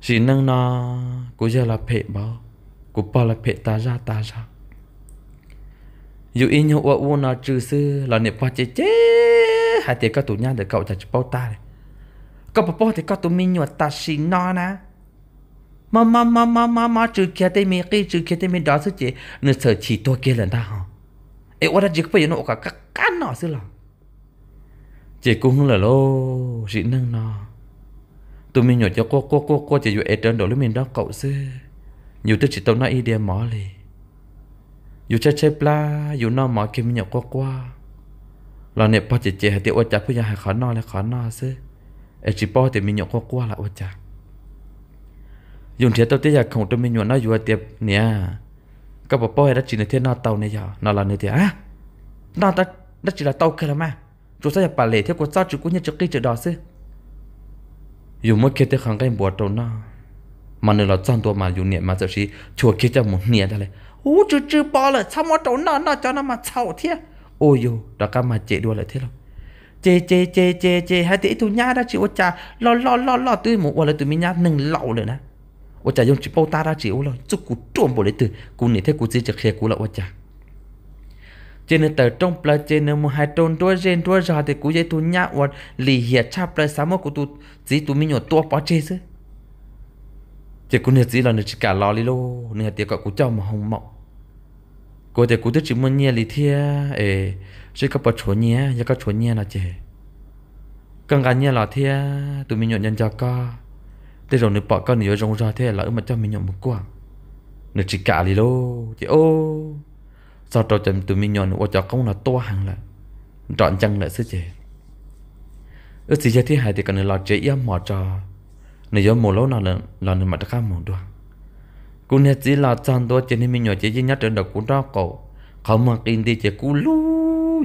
chỉ năng nó cô giờ là phệ bao cô bao là phệ ta ra ta ra dù in nhau ua ua nó trừ sư là niệm qua chế chế hai tiếng các tụ nhà để cậu chặt bao ta này các bà bao thì các tụ mình nhuột ta chỉ nó na mà mà mà mà mà mà trừ kia tây mi kia trừ kia tây mi đó sư chế nửa sợ chỉ tua kia lần ta hả ê ua đã chỉ có phải nó cả các cái nó sư lòng chị cũng là lô chị nâng nó tụi mình nhỏ cho cô cô cô cô chị vừa ở trên đó lúc mình đó cậu sư nhiều thứ chị tao nói đi mỏ lì dù chơi chơi pla dù nó mỏ kia mình nhỏ cô cô là nè po chị chị hãy tiêu cha bây giờ hãy khó no là khó no sư ở chỉ po thì mình nhỏ cô cô là ô cha dùng thế tao tiếc là không tụi mình nhỏ nó vừa tiệp nè các bà po hãy đã chỉ là thế nó tàu này giờ nó là nè, thế á nó ta đã chỉ là tàu kia là mà chú sao bà lệ theo của sao chú cũng như chú kia chữ đó chứ dù mới kia tới khẳng cái bùa trâu na mà nữa là trong tua mà dù niệm mà giờ chỉ chùa kia cho một niệm thôi ô chú chú bỏ lại sao mà trâu na na cho nó mà sao thế ôi dù đó cả mà chị đua lại thế rồi chê chê chê chê chê hai tỷ thu nhá đó chị ô cha lo lo lo lo tôi một ô là tôi mình nhá nâng lậu rồi nè ô cha dùng chỉ bao ta ra chị ô lo chút cụ trộm bộ lấy từ cụ nể thế cụ gì chặt khe cụ là ô cha trên tờ trong plơ trên mua hai trôn đua trên đua giờ thì cú dây tu nhá hoặc lì hiệt cha plơ sáu mươi cú tu dí tu mi nhỏ tua bỏ chê chứ chỉ cú nửa dí là nửa chỉ cả lo lì lô nửa tiệc cậu cú cho mà hồng mộng cú thì cú tức chỉ muốn nhẹ lì thia ê chỉ có bỏ chỗ nhẹ giờ có chỗ nhẹ là chê cần gắn nhẹ là thia tụi mi nhỏ nhân cho co thế rồi nửa bỏ con nửa rong ra thế là ở mặt cho mi nhỏ một quả nửa chỉ cả lì lô chỉ ô sau trò chậm tụi mình nhọn của cháu công là to hàng là trọn chăng lại sức chế ước gì thế hại thì cần là chế yếm mò trò nếu giờ mồ lâu nào là là nên mà ta khám mồ đồ Cú nè chỉ là chăn tôi chế nên mình nhọn chế chỉ nhát trên đầu cũng đó cổ không mà kinh thì chế cú lú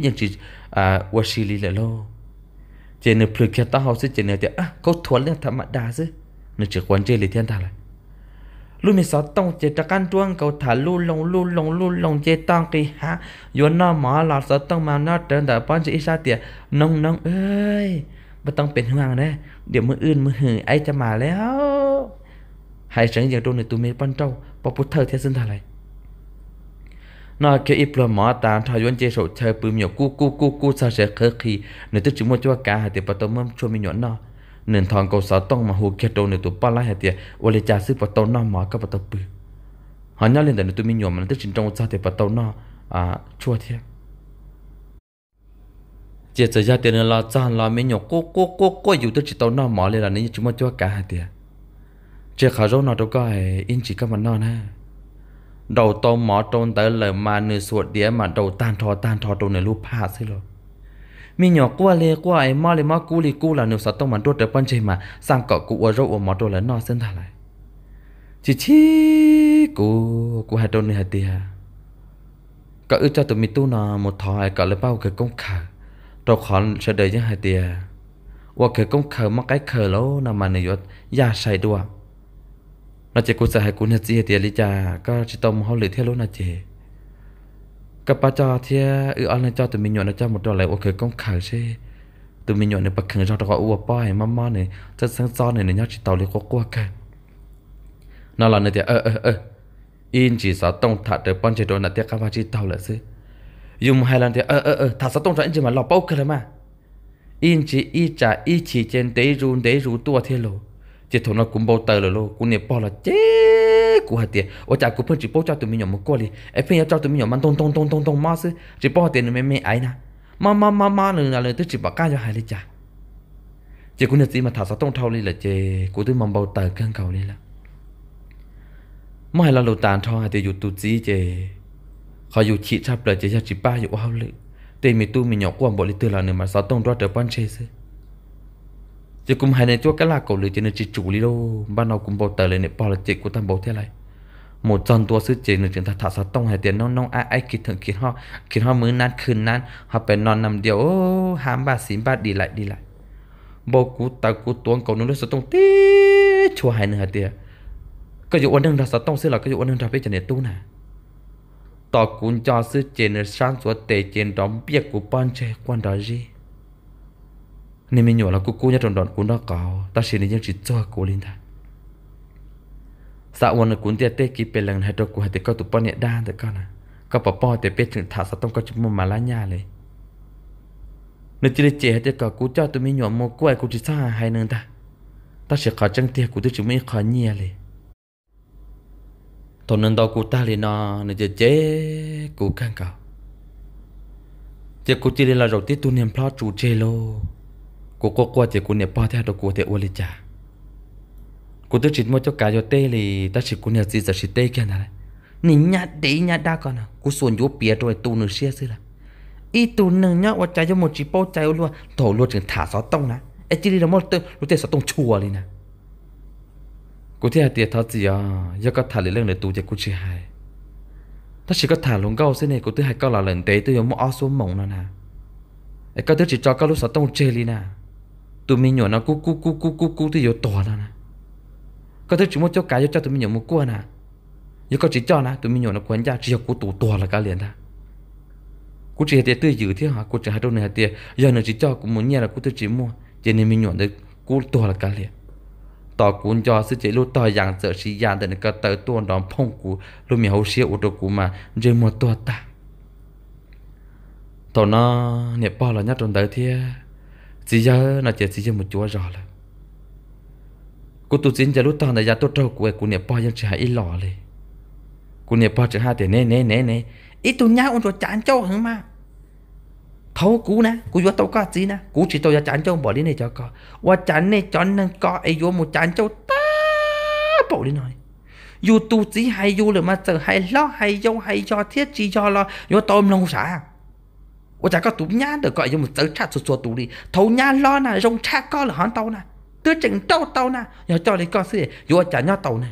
nhưng chỉ à quá xì wasili lại lo chế nên phơi kia ta học sức chế này thì à câu thuần lên thảm mặt đa chứ nên chỉ quan chế lý thiên ta lại ลูมีสอต้องเจตกันตวงเกาถาลูลงลูลงลูลงเจต้องกีฮะยนนอหมอหลอดสอต้องมาหน้าเดินแต่ป้อนจะอิชาเตียน้องน้องเอ้ยไม่ต้องเป็นห่วงนะเดี๋ยวมืออื่นมือหือไอจะมาแล้วหายเสียงอย่างโดนในตัวเมปันเจ้าปอพุทเธอเทสินทลายนอเกียอีปลหมอตามทอยวนเจโสเชอปืมหยกกู้กู้กู้กู้ซาเสกเคอร์คีในตัวจุมวจัวกาหาเตียปตอมเมื่อชวนมีหยวนนอ nên thằng cậu sáu tông mà hồ kia đâu nữa tụi ba lại hết tiệt ô lê cha sư bắt tàu nó mà các bắt tàu bự họ nhớ lên đời tụi mình nhổm mà tức chính trong sao thì bắt tàu nó à chua thiệt chỉ chỉ ra tiền là cha là mấy nhổ cố cố cố cố dù tức chỉ tàu nó mà lên là nên chúng mà cho cả hết tiệt chỉ khảo rõ nó đâu có in chỉ các bạn nó nè đầu tàu mỏ trôn tới lời mà nửa suột đĩa mà đầu tan thò tan thò trôn nửa lúc phá xí rồi มีหยอกกัวเลกัวไอ้มาเลยมากูลีกูหล่ะหนูสัตตมันโดดเดปันเชมาสร้างเกาะกูอวโรอวมอตัวละนอเส้นทางไหชิชิกูกูหัดโดนี่หาเดียก็อึจะตัวมีตู้นอหมดทอยก็เลยเป้าเกิดกงขาตัวขอนเฉยยังหดเดียว่าเกิดกงขามักไอ้เขยแล้วนำมาในยศยาใส่ด้วยนาาจกูจะให้กูเนื้อเจียเดียลิจาก็จะต้มงมาหรือเทลุนาเจกับปะจอที่อืออันเลยจอตัวมีหยวนนะจอหมดดอกเลยโอเคก้องข่าวใช่ตัวมีหยวนเนี่ยปักขังจอตัวก็อ้วป้อยมั่มๆเนี่ยจะสังซ้อนเนี่ยเนี่ยจิตเตาเลยก็กลัวกันนั่นแหละเนี่ยเออเออเอออินจีสาต้องถัดเดี๋ยวป้อนเจโดนนะเตี้ยกับว่าจิตเตาเลยสิยุ่มให้แล้วเนี่ยเออเออเออถัดสาต้องถัดอินจีมาหลอกเป้ากันเลยมาอินจีอีจ่าอีจีเจนเดรูเดรูตัวเทโลเจโทนเรากุมโบเตอร์เลยโลกูเนี่ยป้อละเจ๊ cú hạt tiền ô chả cú phân chỉ bố cho tụi mình nhỏ một qua đi em phải cho tụi mình nhỏ mang tông tông tông tông tông má xứ chỉ bố hạt tiền mẹ mẹ ấy na, má má má má lần là lần tôi chỉ bảo cá cho hai lấy chả chỉ cú nhận gì mà thả sao tông thâu đi là chê cú tôi mong bầu tờ cân cầu đi là mà là lô tàn thọ hạt tiền dù tụt gì chê họ dù chỉ chắp là chê cho chỉ ba dù hao lự tiền mình tu mình nhỏ qua bộ đi từ là nữa mà sao tông đoạt được ban chê xứ chứ cũng hay nên cho cái là cậu lười cho nên chỉ chủ lý đâu ban đầu cũng bảo tờ lên để bỏ là chị của tam bảo thế này một tròn tua sư chế nữa chúng ta thả sao tông hai tiền nông nông ai ai kịp thượng kiến họ kiến họ mới nan kh ึ้น nan họ phải non nằm điều ô hàm ba xím ba đi lại đi lại bố cú ta cú tuôn cầu nó sao tông tí chua hai nữa tiền cái vụ ôn đừng ra sao tông sư là cái vụ ôn đừng ra bây giờ này tu nè tỏ cún cho sư chế nữa sang chúa tề chế đóng việc của ban chế quan đó gì nên mình nhỏ là cú cú nhất tròn đòn cú đó có ta xin đến những chỉ cho cú linh thôi sa wan kun tia te ki pelang ha to ku ha te ka tu pa ne da ta kana ka pa pa te pe chung tha sa tong ka chum ma la nya le nó chỉ để chế để cả cú cho tụi mình nhổ mồ quay cú chỉ xa hai nương ta ta sẽ khó chăng tiếc cú tụi chúng mình khó nhẹ lì thằng nương đó cú ta liền nó nó chơi chế cú căng cào chỉ cú chỉ là rồi tiếc tụi niệm phá chủ chế lô cú qua qua chơi cú niệm bao theo đó cú theo uali cha cô tôi chỉ mua cho cả cho tê thì ta chỉ cô nhà gì giờ chỉ tê kia này nhìn nhà đấy nhà đa con à cô xuân vô bia rồi tu nửa xe xí là ít tu nửa nhá và trái cho một chỉ bao trái luôn thổ luôn chừng thả gió tông nè ấy chỉ đi đâu mà tôi lúc tê gió tông chùa đi nè cô thấy tiệt thật gì à giờ có thả lấy lần để tu cho cô chỉ hài ta chỉ có thả luôn câu xí này cô thấy hay câu là lần tế tôi giống mỏ xuống mỏng nè nè ấy câu thứ chỉ cho câu lúc gió tông chê đi nè tụi mình nhỏ nó cú cú cú cú cú cú thì vô tòa nè có thứ chúng một chỗ cái cho tụi mình nhổ một cua nè à. nhưng có chỉ cho nè tụi mình nhổ nó quên ra chỉ có tủ to là cả liền ra cú chỉ hạt tươi dữ thế hả cú chỉ hạt đâu này hạt tiền giờ nó chỉ cho cũng muốn nhẹ là cú tôi chỉ mua chỉ nên mình nhổ được cú to là cả liền tỏ cú cho sự chỉ lúc tỏ dạng sợ sĩ dạng để nó có tới tuôn đón phong cú lúc mình hầu xia ô tô cú mà rồi mua to ta tỏ nó nẹp bao là nhát trong tới thế chỉ giờ nó chỉ chỉ một chúa rõ là cô tu chính giờ lúc tao này giờ tôi trâu của cô nè bao giờ chỉ hai ít cô nè bao chỉ hai tiền nè nè nè nè ít tu nhau ông rồi chán châu hơn mà thấu cú nè cú vô tao có gì nè cú chỉ tao giờ chán châu bỏ đi này cho có qua chán này chọn nên có ai vô một chán châu ta bỏ đi nói dù tu chỉ hay dù là mà chờ hay lo hay vô hay cho thiết chỉ cho lo vô tôm lòng xả ủa chả có tú nhá được gọi vô một tớ chặt sụt sụt tú đi thấu nhá lo nè rong chả có là hắn tao nè tôi chỉnh trâu tàu na, nhớ cho lấy con sư yo trả nhớ tàu nè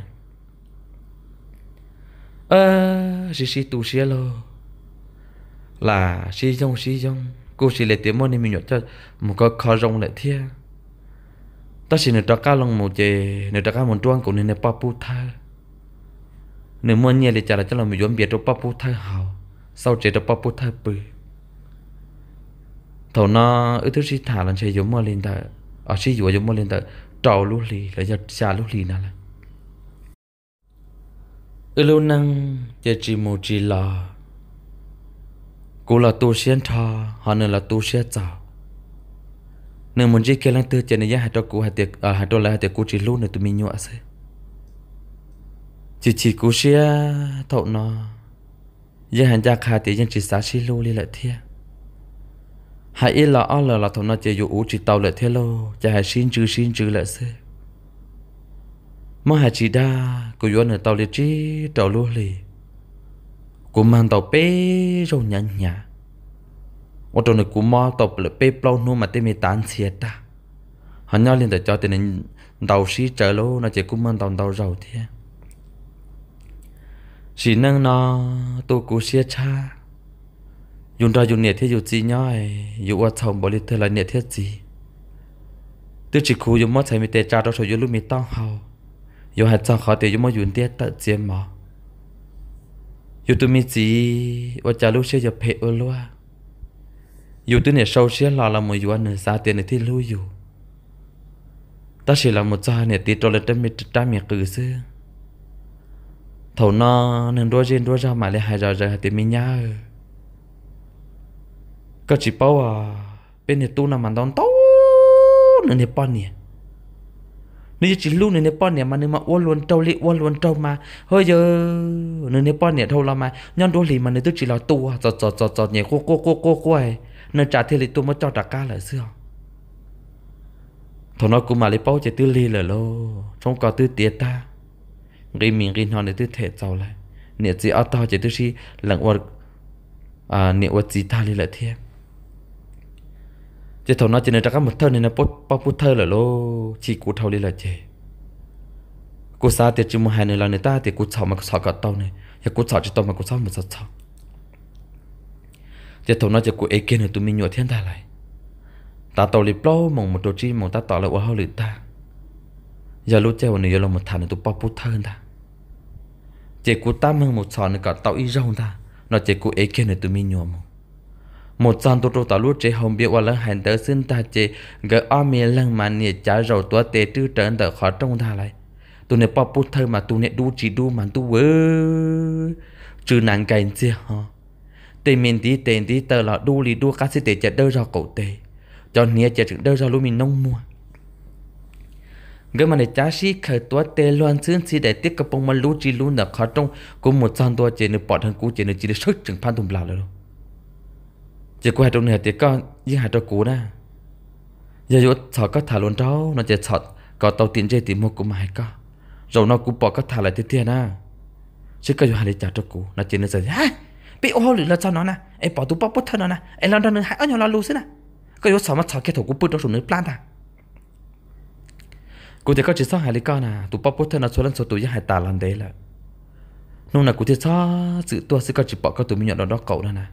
ờ xí xí tu xí lô là xí dông xí dông cô xí lấy tiền mua nên mình nhớ cho một cái khó rong lại thia ta xí nửa trắc cá lòng một chè nửa trắc cá một truông cũng nên nè papu thay, nửa mua nhẹ lấy trả là cho lòng mình chuẩn biệt cho papu thay hào sau chế cho papu thay bự thầu na ư thứ xí thả lần chơi giống mua lên đời ở chỉ dụ chúng lên tới trầu lú lì là giờ xả lú lì nà là ở lâu năng giờ chỉ một chỉ là cô là tu sĩ thọ họ nữa là tu sĩ giàu nếu muốn chỉ cái lăng tư cho nên hai đôi cô hai tiệc à hai đôi lại hai tiệc cô chỉ lú nữa tụi mình nhọ xí chỉ chỉ cô sĩ thọ nó giờ hành gia khá tiệc nhân chỉ xá xí lú đi lại thiệt hãy yên là ăn là là thằng nó chơi dụ chỉ tàu lại thế lâu chả hãy xin chữ xin chữ lại xe mà hãy chỉ đa cô dụ ở tàu liệt chi tàu luôn lì cô mang tàu bé rồi nhăn nhả ở trong này cô mang tàu lệ bé plau nô mà tên mi tán thiệt ta hắn nhau lên để cho tên này tàu xí chờ lâu nó chỉ cô mang tàu tàu giàu thế chỉ năng nó tôi cố xia cha dùng ra dùng nhiệt thiết dùng gì nhói dùng ở chồng bỏ đi thôi là nhiệt thiết gì tôi chỉ khu dùng mất thấy mình tê cha đó rồi dùng lúc mình tao hầu dùng hạt trong khó tiêu dùng mất dùng tiết tận chiếm mà dùng tôi mình gì ở cha lúc sẽ dùng phê ở luôn dù tôi nhiệt sâu sẽ là là một dùng anh xa tiền này thì lưu dù ta chỉ là một cha nhiệt tiết rồi là trên mình trái miệng cử xưa thầu nó nên đua trên đua ra mà lại hai giờ giờ thì mình nhá ก็จีบ่าวเป็นเนี่ยตู้น้ำมันตอนโตเนี่ยเนี่ยป้อนเนี่ยนี่จะจีลูเนี่ยเนี่ยป้อนเนี่ยมันเนี่ยมาอ้วนล้วนเจ้าลิอ้วนล้วนเจ้ามาเฮ้ยเยอะเนี่ยเนี่ยป้อนเนี่ยเท่าเรามาย้อนดูหลีมันเนี่ยตู้จีเราตัวจอดจอดจอดจอดเนี่ยโก้โก้โก้โก้โก้เนี่ยจ่าเทลิตัวมันจอดดักก้าเลยเสื้อทนกูมาเลยป้าจะตื้อลีเลยโลชงก็ตื้อเตียตารีมิงรีนอนในตื้อเทเจ้าเลยเนี่ยจีเอาต่อจะตื้อชีหลังวัดอ่าเนี่ยวัดจีตาเลยละเทียบ chỉ thầu nói chỉ nên các một thơ nên là bóc bóc bút thơ là lô chỉ cú thầu đi là chê cú sa thì chỉ một hai nên là người ta thì cú sáu mà cú sọ cả tàu này giờ cú sáu chỉ tàu mà cú sáu mà sáu, sọ chỉ thầu nó chỉ cú ấy kia này tụi mình nhổ thiên ta lại ta tàu lip lâu mong một đồ chi mong ta tỏ là quá hậu lửa ta giờ lúc chơi này giờ là một thằng này tụi bóc bút thơ ta chỉ cú ta hơn một sáu nên cả tao ít rau ta nói chỉ cú ấy kia này tụi mình nhổ mong một trăm tổ ta lút chế hồng biểu là hành tớ xin ta chế gỡ army lăng mà nhiệt trả rầu tua tế tư trấn tờ khó trong ta lại tụi nè bọc bút thơ mà tụi nè đu chỉ đu mà tu vớ chứ nàng cảnh chứ hả tê mình tí tê tí tờ lọ đu lì đu các sĩ tê chả đơ ra cổ tế cho nia chả chừng đơ ra lúc mình nông mua gỡ mà này cha sĩ khởi tua tế loan xương xí đại tiếc cái bông mà lú chỉ lú nở khó trong cùng một trăm tua chế nửa bọt hơn cú chế nửa chỉ được sức chừng phan thùng lão rồi chỉ quay trong nửa thì con với hai cho cú na giờ yo sợ có thả luôn cháu nó chỉ sợ có tàu tiền chơi tìm mua của mày có rồi nó cũng bỏ có thả lại thế thế na chứ có yo hai để trả cho cú nó chỉ nó giờ ha bị ô lửa là sao nó na em bỏ túi bóc bớt thân nó na em lo đó nên hai ở nhà lo lưu xí na cái yo sợ mà sợ cái thủ cũng bớt đó rồi nữa plan ta cô thì có chỉ sợ hai lý con à túi bóc bớt thân nó số lần số tụ với hai tà lần đấy là nông là cô thì sợ sự tua sẽ có chỉ bỏ các tụ mình nhận đó đó cậu đó nè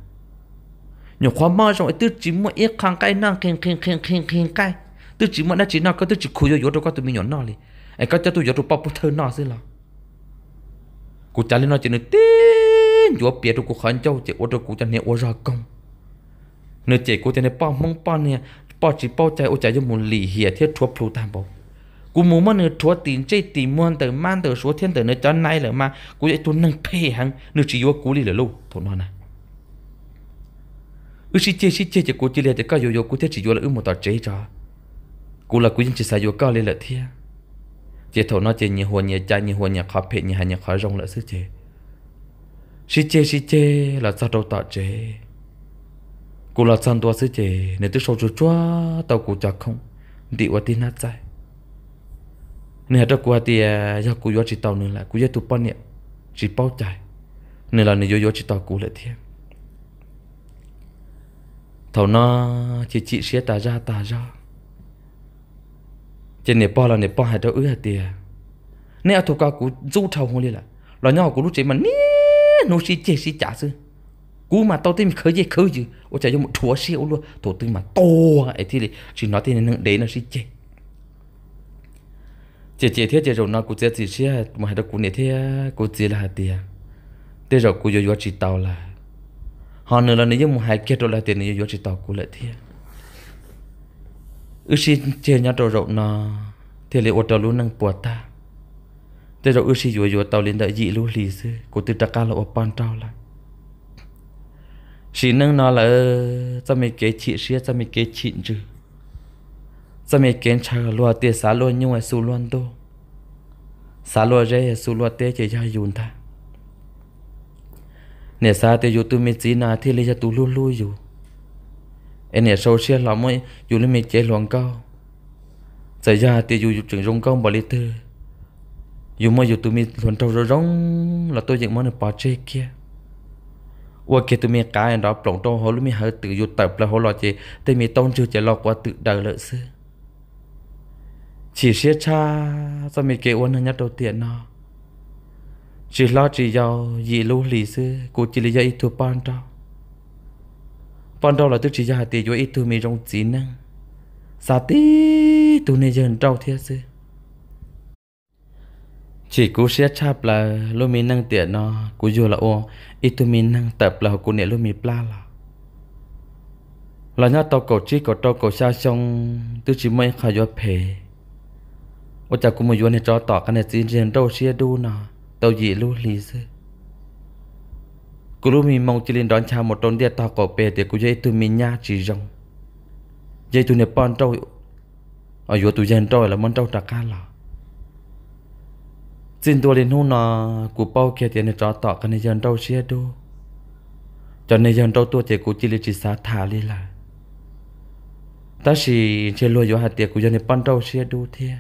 nhưng khoa mơ trong rồi tôi chỉ muốn ít khang cái năng khen khen khen khen khen cái tôi chỉ muốn nó chỉ nào có tôi chỉ khui yếu đâu có tụi mình nhỏ nó đi ai có cho tôi vô tôi bao thơ nó xí là cụ trả lên nó chỉ nói tin vô bia đâu cụ khăn châu chỉ ô tôi cụ cho nên ô ra công nơi chỉ cụ cho nên bao mong bao nè bao chỉ bao trái ô trái cho một lì hiệp thiết thua phù tam bao cú muốn mà nơi thua tiền chơi tiền muôn từ man từ số thiên từ nơi cho này là mà cú dạy tôi nâng phê hàng nơi chỉ vô cú đi là lâu thôi nó này ư sĩ chê sĩ chê chỉ cố chê lẹ chỉ có yo yo cố thế chỉ yo là ư một tờ chê cho cố là cố dân chỉ xài yo có lẹ là thia chỉ thầu nó chỉ nhiều hồ nhiều cha nhiều hồ nhiều khó phê nhiều hà nhiều khó rong là sức chê, sĩ chê sĩ chê là sao đâu tờ chê, cố là sang tua sức chê, nên tức sâu chúa chúa tàu cố cho không đi qua tin nát trái nên đó qua à, do cố yo chỉ tàu nữa là cố yo tụ bao nhiêu chỉ bao trái nên là nên yo yo chỉ tàu cố lại thêm thầu nó chỉ chỉ xé tà ra tà ra trên nè bò là nè bò hai đâu ứ hai tia nếu thầu cao cú du thầu hôn đi là lo nhau cú lúc chế mà ní nô xí chế xí chả sư cú mà tao tìm khơi gì khơi gì ô chạy cho một thua siêu luôn thổ tư mà to ấy thì chỉ nói tên nâng đấy nó xí chế chỉ chế thế chỉ rồi nó cú chế chỉ xí mà hai đâu cú nè thế cú chế là hai tia thế rồi cú yo yo chỉ tao là họ nữa là nếu một hai kia rồi là tiền nếu vô chỉ tao cú lại thiệt ước gì chơi nhau trâu rộng nó thì lấy ở đâu luôn năng bùa ta thế rồi ước gì vừa vừa tàu lên đợi dị luôn lì sư của từ ta cao là ô pan trâu lại chỉ nâng nó là sao mình kế chị xia sao mình kế chị chứ sao mình kế chờ lo tiền xá luôn nhưng mà xu luôn đâu xá luôn rồi à xu luôn tê chỉ cho dùng thôi nè sa thì yo tu mi chi na thì lấy ya tu lu lu yu e nè sau xe lo mo yu le mi che luang cao giờ ra thì yu yu chừng rong cao bỏ li tư yu mo yu tu mi luang trâu rồi rong là tôi dựng món này bỏ chê kia qua kia tu mi cái đó plong trâu hồ lu mi hơi tự yu tập là hồ lo chê te mình tông chưa chê lo qua tự đời lợi sư chỉ xe cha cho mi kêu anh nhất đầu tiên nào chỉ lo chỉ giàu gì lu lì sư cô chỉ lấy do ít thua pan trao pan trao là tôi chỉ giàu tiền cho ít thua mi trong chín năng sa tí tôi nên dần trâu thiệt sư chỉ cú sẽ chạp là lô mình năng tiền nó cú dù là ô ít thua mình năng tập là cú nè lô mình pla là là nhớ tàu cầu chi cầu tàu cầu xa xong tôi chỉ mới khai do phê ôi cha cũng muốn vô này cho tỏ cái này chỉ riêng đâu đu nào tàu dị lưu lý dư Cô lưu mì mong chỉ lên đón chào một trốn địa to cổ bề thì cô dây tụi mình nha chỉ rong Dây tụi nè bọn trâu Ở dù tụi dân trâu là món trâu trả ca lọ Xin tụi lên hôn nọ Cô bao kia thì nè trò tọ cái nè dân trâu xe đô Cho nè dân trâu tụi thì cô chỉ lên chỉ xá thả lì là Ta chỉ chơi lùi dù hạt tiệc của dân nè bọn trâu xe đô thế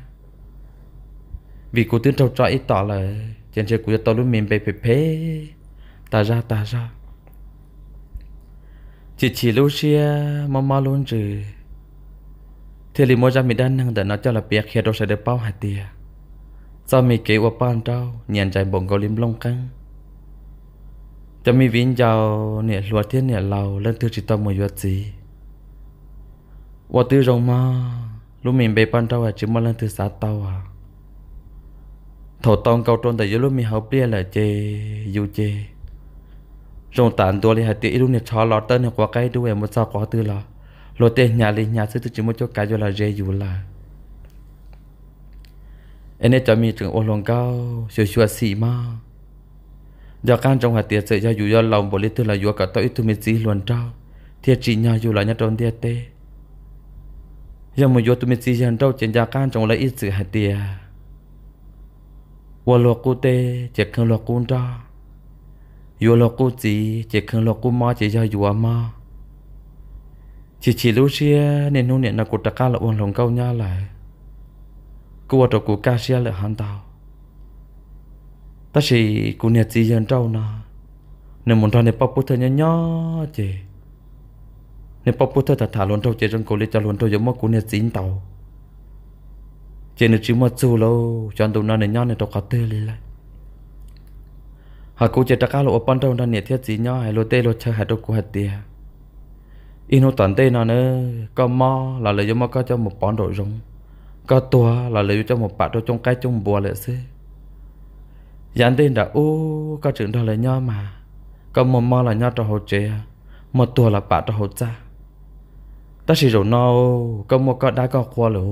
Vì cô tướng trâu trọ ít tỏ là chân chơi của tôi lúc mình bé bé bé ta ra ta ra chỉ chỉ lúc xia mà mà luôn chứ thế thì mỗi giờ mình đang nâng đỡ nó cho là bé khi đâu sẽ được bao hạt tiền sao mình kêu qua ban trao nhận chạy bổng gấu lim long căng cho mình vĩnh giàu nè lúa thiên nè lầu lên thứ chỉ tao mới vật gì và từ rồng mà lúc mình bé ban trao à chỉ mà lên thứ sáu tao à thổ tông câu trôn tại dưới lúc mình hậu bia là chê dù chê rồng tàn tua li hạt tỷ lúc này cho lọ tên hoặc cái đuôi em một sao quá tư lọ lọ tên nhà li nhà sư tự chỉ một chỗ cái cho là dê dù là anh ấy cho mình trường ô lòng cao sửa sửa xì mà giờ can trong hạt tiệt sẽ ra dù do lòng bộ lý tư là dù cả tội tu mi gì luôn trao thiệt chỉ nhà dù là nhà tròn tiệt tê giờ mà dù tu mi gì hàng trao trên gia can trong lấy ít sự hạt tiệt lo 我落古的只肯落古渣，有落古子只肯落古妈只要有阿妈。chỉ chỉ lúc xưa nên hôm nay là cô ta cá là uống long câu nha lại cô ở trong cô cá xia là hắn tao ta chỉ cô nhà chị dân trâu na nên muốn thằng này bao bút thơ nhá nhá chị nên bao bút thơ thật thả luôn trâu chị trong cô lấy cho luôn trâu giống mất cô nhà chị tàu trên được chỉ một chú lâu cho anh tụi nó nên nhau này đâu có tê lì lại họ cũng chỉ trắc lộ bọn trong đó nhiệt thiết gì nhau hay lô tê lô chơi hay đâu cũng hạt tiền in toàn tê nó nữa có mò là lấy cho mò có cho một bọn đồ giống, có tua là lấy cho một bạt đồ trong cái trong bùa lệ xê dán tên đã ô có chuyện đó là nhau mà có một mò là nhau cho hồ chế một tua là bạt cho hồ cha ta chỉ rủ nó có một có đã có qua rồi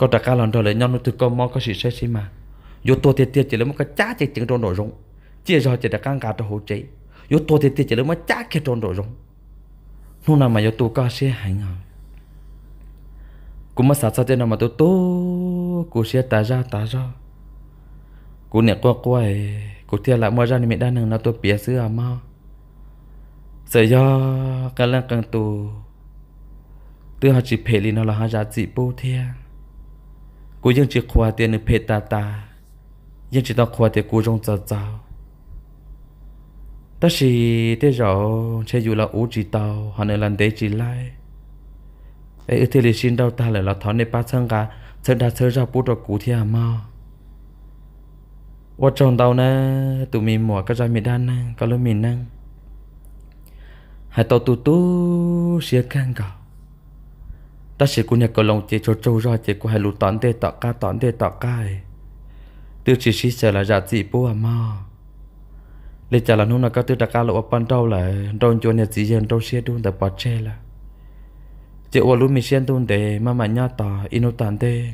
có trả cá lần rồi lấy nhau nó từ con mò có sự sẽ xí mà vô tôi thì tiếc chỉ lấy một cái chá chỉ chứng đồ nội dung chia rồi chỉ đã căng cả cho hỗ trợ vô tôi thì tiếc chỉ lấy một chá kia trong nội dung lúc nào mà vô tôi có sẽ hành à cũng mà sát sát thế nào mà tôi to cũng sẽ ta ra ta ra cũng nhẹ qua qua cũng thiệt là mua ra thì mình đang nâng là tôi bịa sữa mà sợ do cái lần càng tù từ họ chỉ phê lên nó là họ chỉ bố thiệt cô dân chỉ khoa tiền nên phê ta ta dân chỉ ta khoa tiền cú trong tao tao. ta chỉ thế rồi sẽ dù là ủ chỉ tao, họ là làm thế chỉ lại ấy thế là xin đâu ta lại là thọ nên ba sang cả thân đã chơi ra bút rồi cú thì à mà và trong tao nè tụi mình mỏ cái ra mình đan nè có lúc mình nè hai tao tụt tụt xia căng cả ta sẽ cùng nhà cầu lòng chỉ cho trâu ra chỉ của hai lũ tản đề tọa ca tản đề tọa ca ấy tư chỉ sĩ sẽ là giả dị bố à mà lê trả là hôm nay các tư đã ca lộ ở ban đầu là đòn cho nhà dị dân đâu xe đun tại bỏ che là chỉ ô lũ mình xe đun để mà mà nhát tòa ino tản đề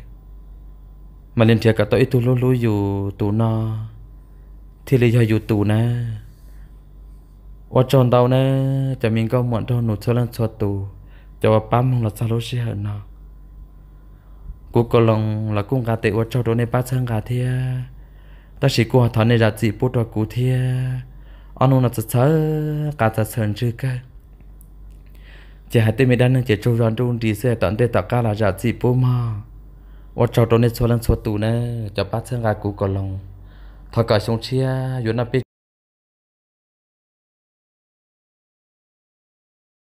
mà liên thiệt cả tôi tu lũ lũ dù tu na thì lấy do dù tu na ở tròn đầu na chả mình có muộn đâu nụ thơ lan cho tù cho bám nông là sao lối xe hơn nọ, cô cô lòng là cô gà tệ qua cho đồ này ba chân gà thia ta chỉ cô thằng này là chỉ bút đồ cụ thia anh nông là chớ sợ, gà chớ sợ chứ cơ chỉ hai tên mình đang chỉ trâu rắn trâu đi xe tận đây tất cả là giả chỉ bút mà qua cho đồ này số lần số tù nè cho ba chân gà cô cô lòng thôi cả sống chia yếu na biết